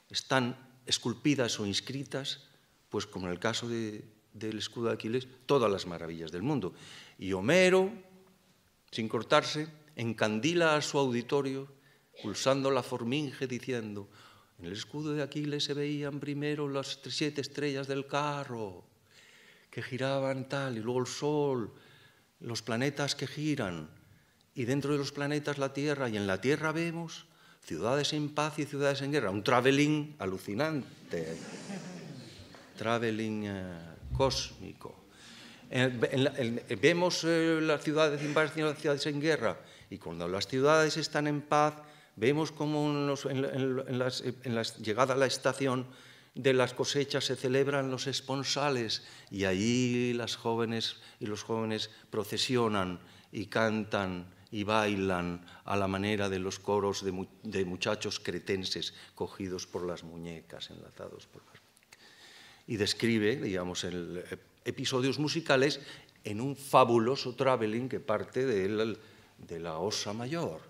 están esculpidas o inscritas, pues como en el caso del escudo de Aquiles, todas las maravillas del mundo. Y Homero, sin cortarse, encandila a su auditorio pulsando la forminge diciendo, en el escudo de Aquiles se veían primero las siete estrellas del carro, que giraban tal, y luego el sol, los planetas que giran, y dentro de los planetas la Tierra, y en la Tierra vemos Ciudades en paz y ciudades en guerra. Un traveling alucinante. Traveling eh, cósmico. vemos eh, las ciudades en paz y las ciudades en guerra. Y cuando las ciudades están en paz, vemos cómo en, las, llegada a la estación de las cosechas se celebran los esponsales y ahí las jóvenes y los jóvenes procesionan y cantan y bailan a la manera de los coros de, muchachos cretenses cogidos por las muñecas, enlazados por las Y describe, digamos, eh, episodios musicales en un fabuloso traveling que parte de, de la Osa Mayor.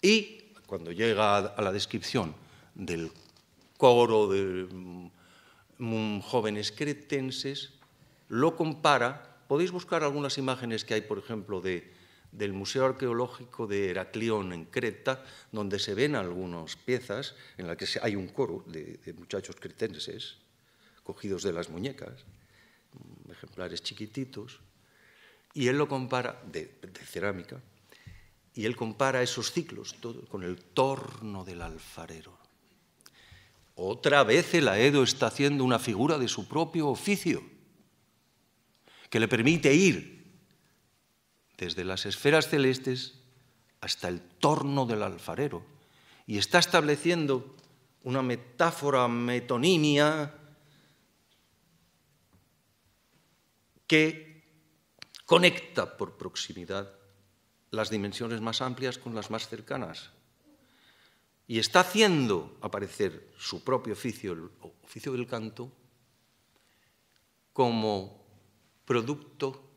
Y cuando llega a la descripción del coro de mm, mm, jóvenes cretenses, lo compara. Podéis buscar algunas imágenes que hay, por ejemplo, de del Museo Arqueológico de Heraclión en Creta, donde se ven algunas piezas en las que hay un coro de, muchachos cretenses cogidos de las muñecas, ejemplares chiquititos, y él lo compara, de, cerámica, y él compara esos ciclos con el torno del alfarero. Otra vez el Aedo está haciendo una figura de su propio oficio, que le permite ir desde las esferas celestes hasta el torno del alfarero y está estableciendo una metáfora metonimia que conecta por proximidad las dimensiones más amplias con las más cercanas. Y está haciendo aparecer su propio oficio, el oficio del canto, como producto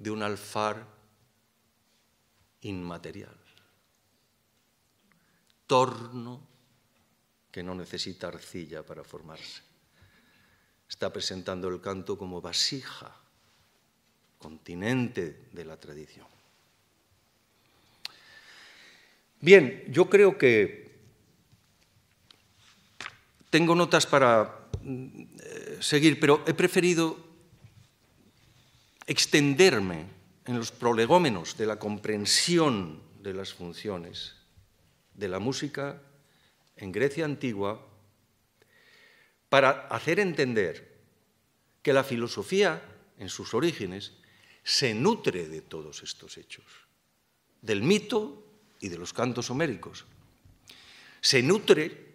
de un alfar inmaterial. Torno que no necesita arcilla para formarse. Está presentando el canto como vasija, continente de la tradición. Bien, yo creo que tengo notas para mm, eh, seguir, pero he preferido extenderme en los prolegómenos de la comprensión de las funciones de la música en Grecia antigua para hacer entender que la filosofía, en sus orígenes, se nutre de todos estos hechos, del mito y de los cantos homéricos. Se nutre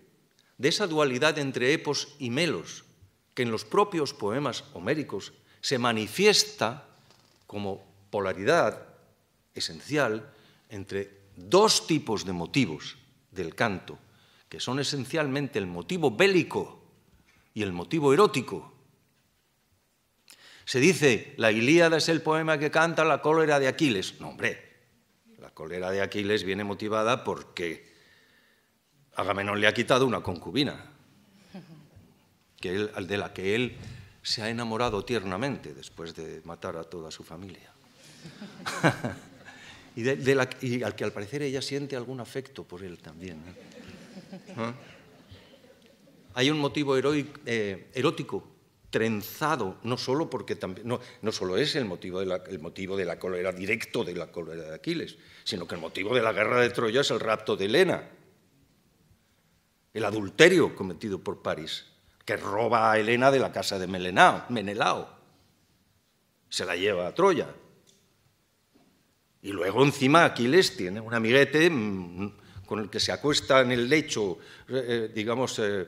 de esa dualidad entre epos y melos que en los propios poemas homéricos se manifiesta como polaridad esencial entre dos tipos de motivos del canto, que son esencialmente el motivo bélico y el motivo erótico. Se dice, la Ilíada es el poema que canta la cólera de Aquiles. No, hombre, la cólera de Aquiles viene motivada porque Agamenón le ha quitado una concubina, que de la que él se ha enamorado tiernamente después de matar a toda su familia. y, al que al parecer ella siente algún afecto por él también. ¿eh? ¿Ah? Hay un motivo eh, erótico trenzado, no solo, porque también, no, solo es el motivo, de la, el motivo de la cólera, directo de la cólera de Aquiles, sino que el motivo de la guerra de Troya es el rapto de Helena, el adulterio cometido por París que roba a Helena de la casa de Menelao. Se la lleva a Troya. Y luego encima Aquiles tiene un amiguete mm, con el que se acuesta en el lecho, eh, eh, digamos, eh,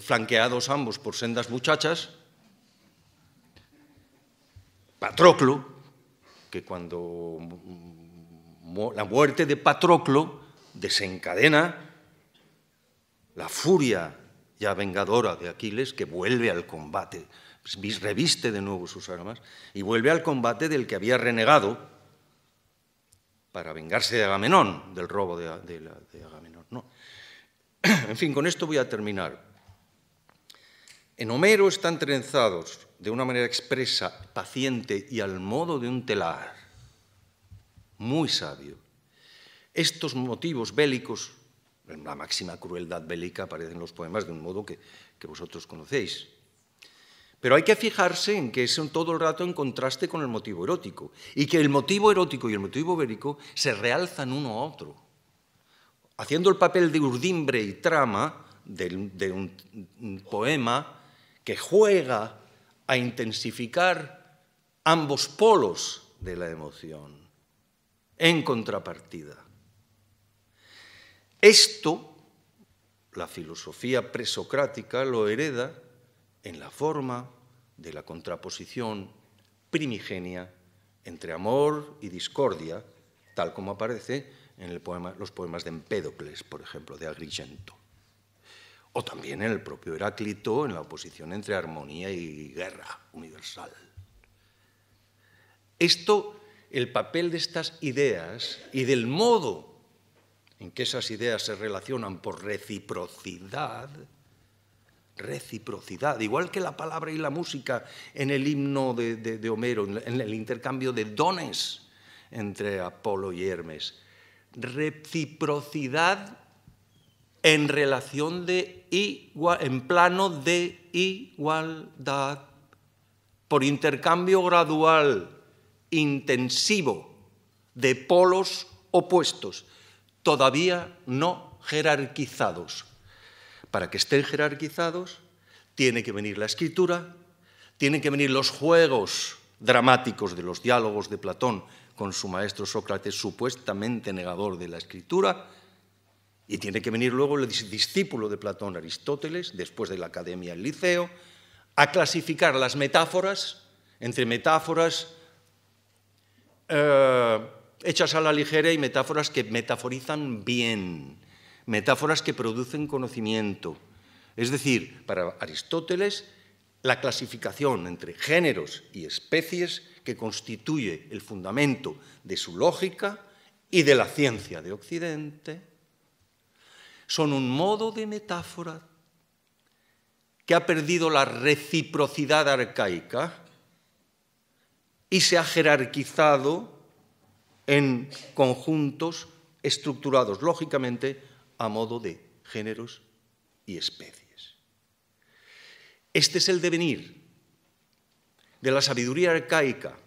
flanqueados ambos por sendas muchachas. Patroclo, que cuando la muerte de Patroclo desencadena la furia ya vengadora de Aquiles, que vuelve al combate, reviste de nuevo sus armas y vuelve al combate del que había renegado para vengarse de Agamenón, del robo de, Agamenón. En fin, con esto voy a terminar. En Homero están trenzados de una manera expresa, paciente y al modo de un telar, muy sabio, estos motivos bélicos la máxima crueldad bélica aparece en los poemas de un modo que, vosotros conocéis. Pero hay que fijarse en que es todo el rato en contraste con el motivo erótico y que el motivo erótico y el motivo bélico se realzan uno a otro, haciendo el papel de urdimbre y trama de, un poema que juega a intensificar ambos polos de la emoción en contrapartida. Esto, la filosofía presocrática lo hereda en la forma de la contraposición primigenia entre amor y discordia, tal como aparece en los poemas de Empédocles, por ejemplo, de Agrigento. O también en el propio Heráclito, en la oposición entre armonía y guerra universal. Esto, el papel de estas ideas y del modo en que esas ideas se relacionan por reciprocidad, reciprocidad, igual que la palabra y la música en el himno de, Homero, en el intercambio de dones entre Apolo y Hermes, reciprocidad en relación de igual, en plano de igualdad, por intercambio gradual, intensivo, de polos opuestos todavía no jerarquizados. Para que estén jerarquizados, tiene que venir la escritura, tienen que venir los juegos dramáticos de los diálogos de Platón con su maestro Sócrates, supuestamente negador de la escritura, y tiene que venir luego el discípulo de Platón, Aristóteles, después de la academia, el liceo, a clasificar las metáforas entre metáforas eh, hechas a la ligera y metáforas que metaforizan bien, metáforas que producen conocimiento. Es decir, para Aristóteles, la clasificación entre géneros y especies que constituye el fundamento de su lógica y de la ciencia de Occidente, son un modo de metáfora que ha perdido la reciprocidad arcaica y se ha jerarquizado en conjuntos estructurados, lógicamente, a modo de géneros y especies. Este es el devenir de la sabiduría arcaica,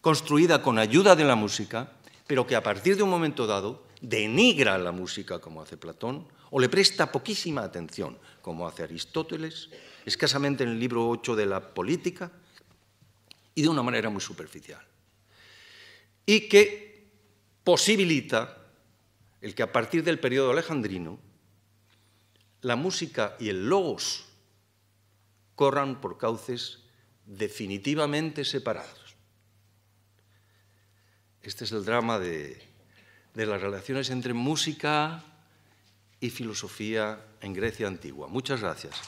construida con ayuda de la música, pero que a partir de un momento dado denigra la música como hace Platón o le presta poquísima atención como hace Aristóteles, escasamente en el libro 8 de la política y de una manera muy superficial y que posibilita el que a partir del periodo alejandrino la música y el logos corran por cauces definitivamente separados. Este es el drama de, de las relaciones entre música y filosofía en Grecia antigua. Muchas gracias.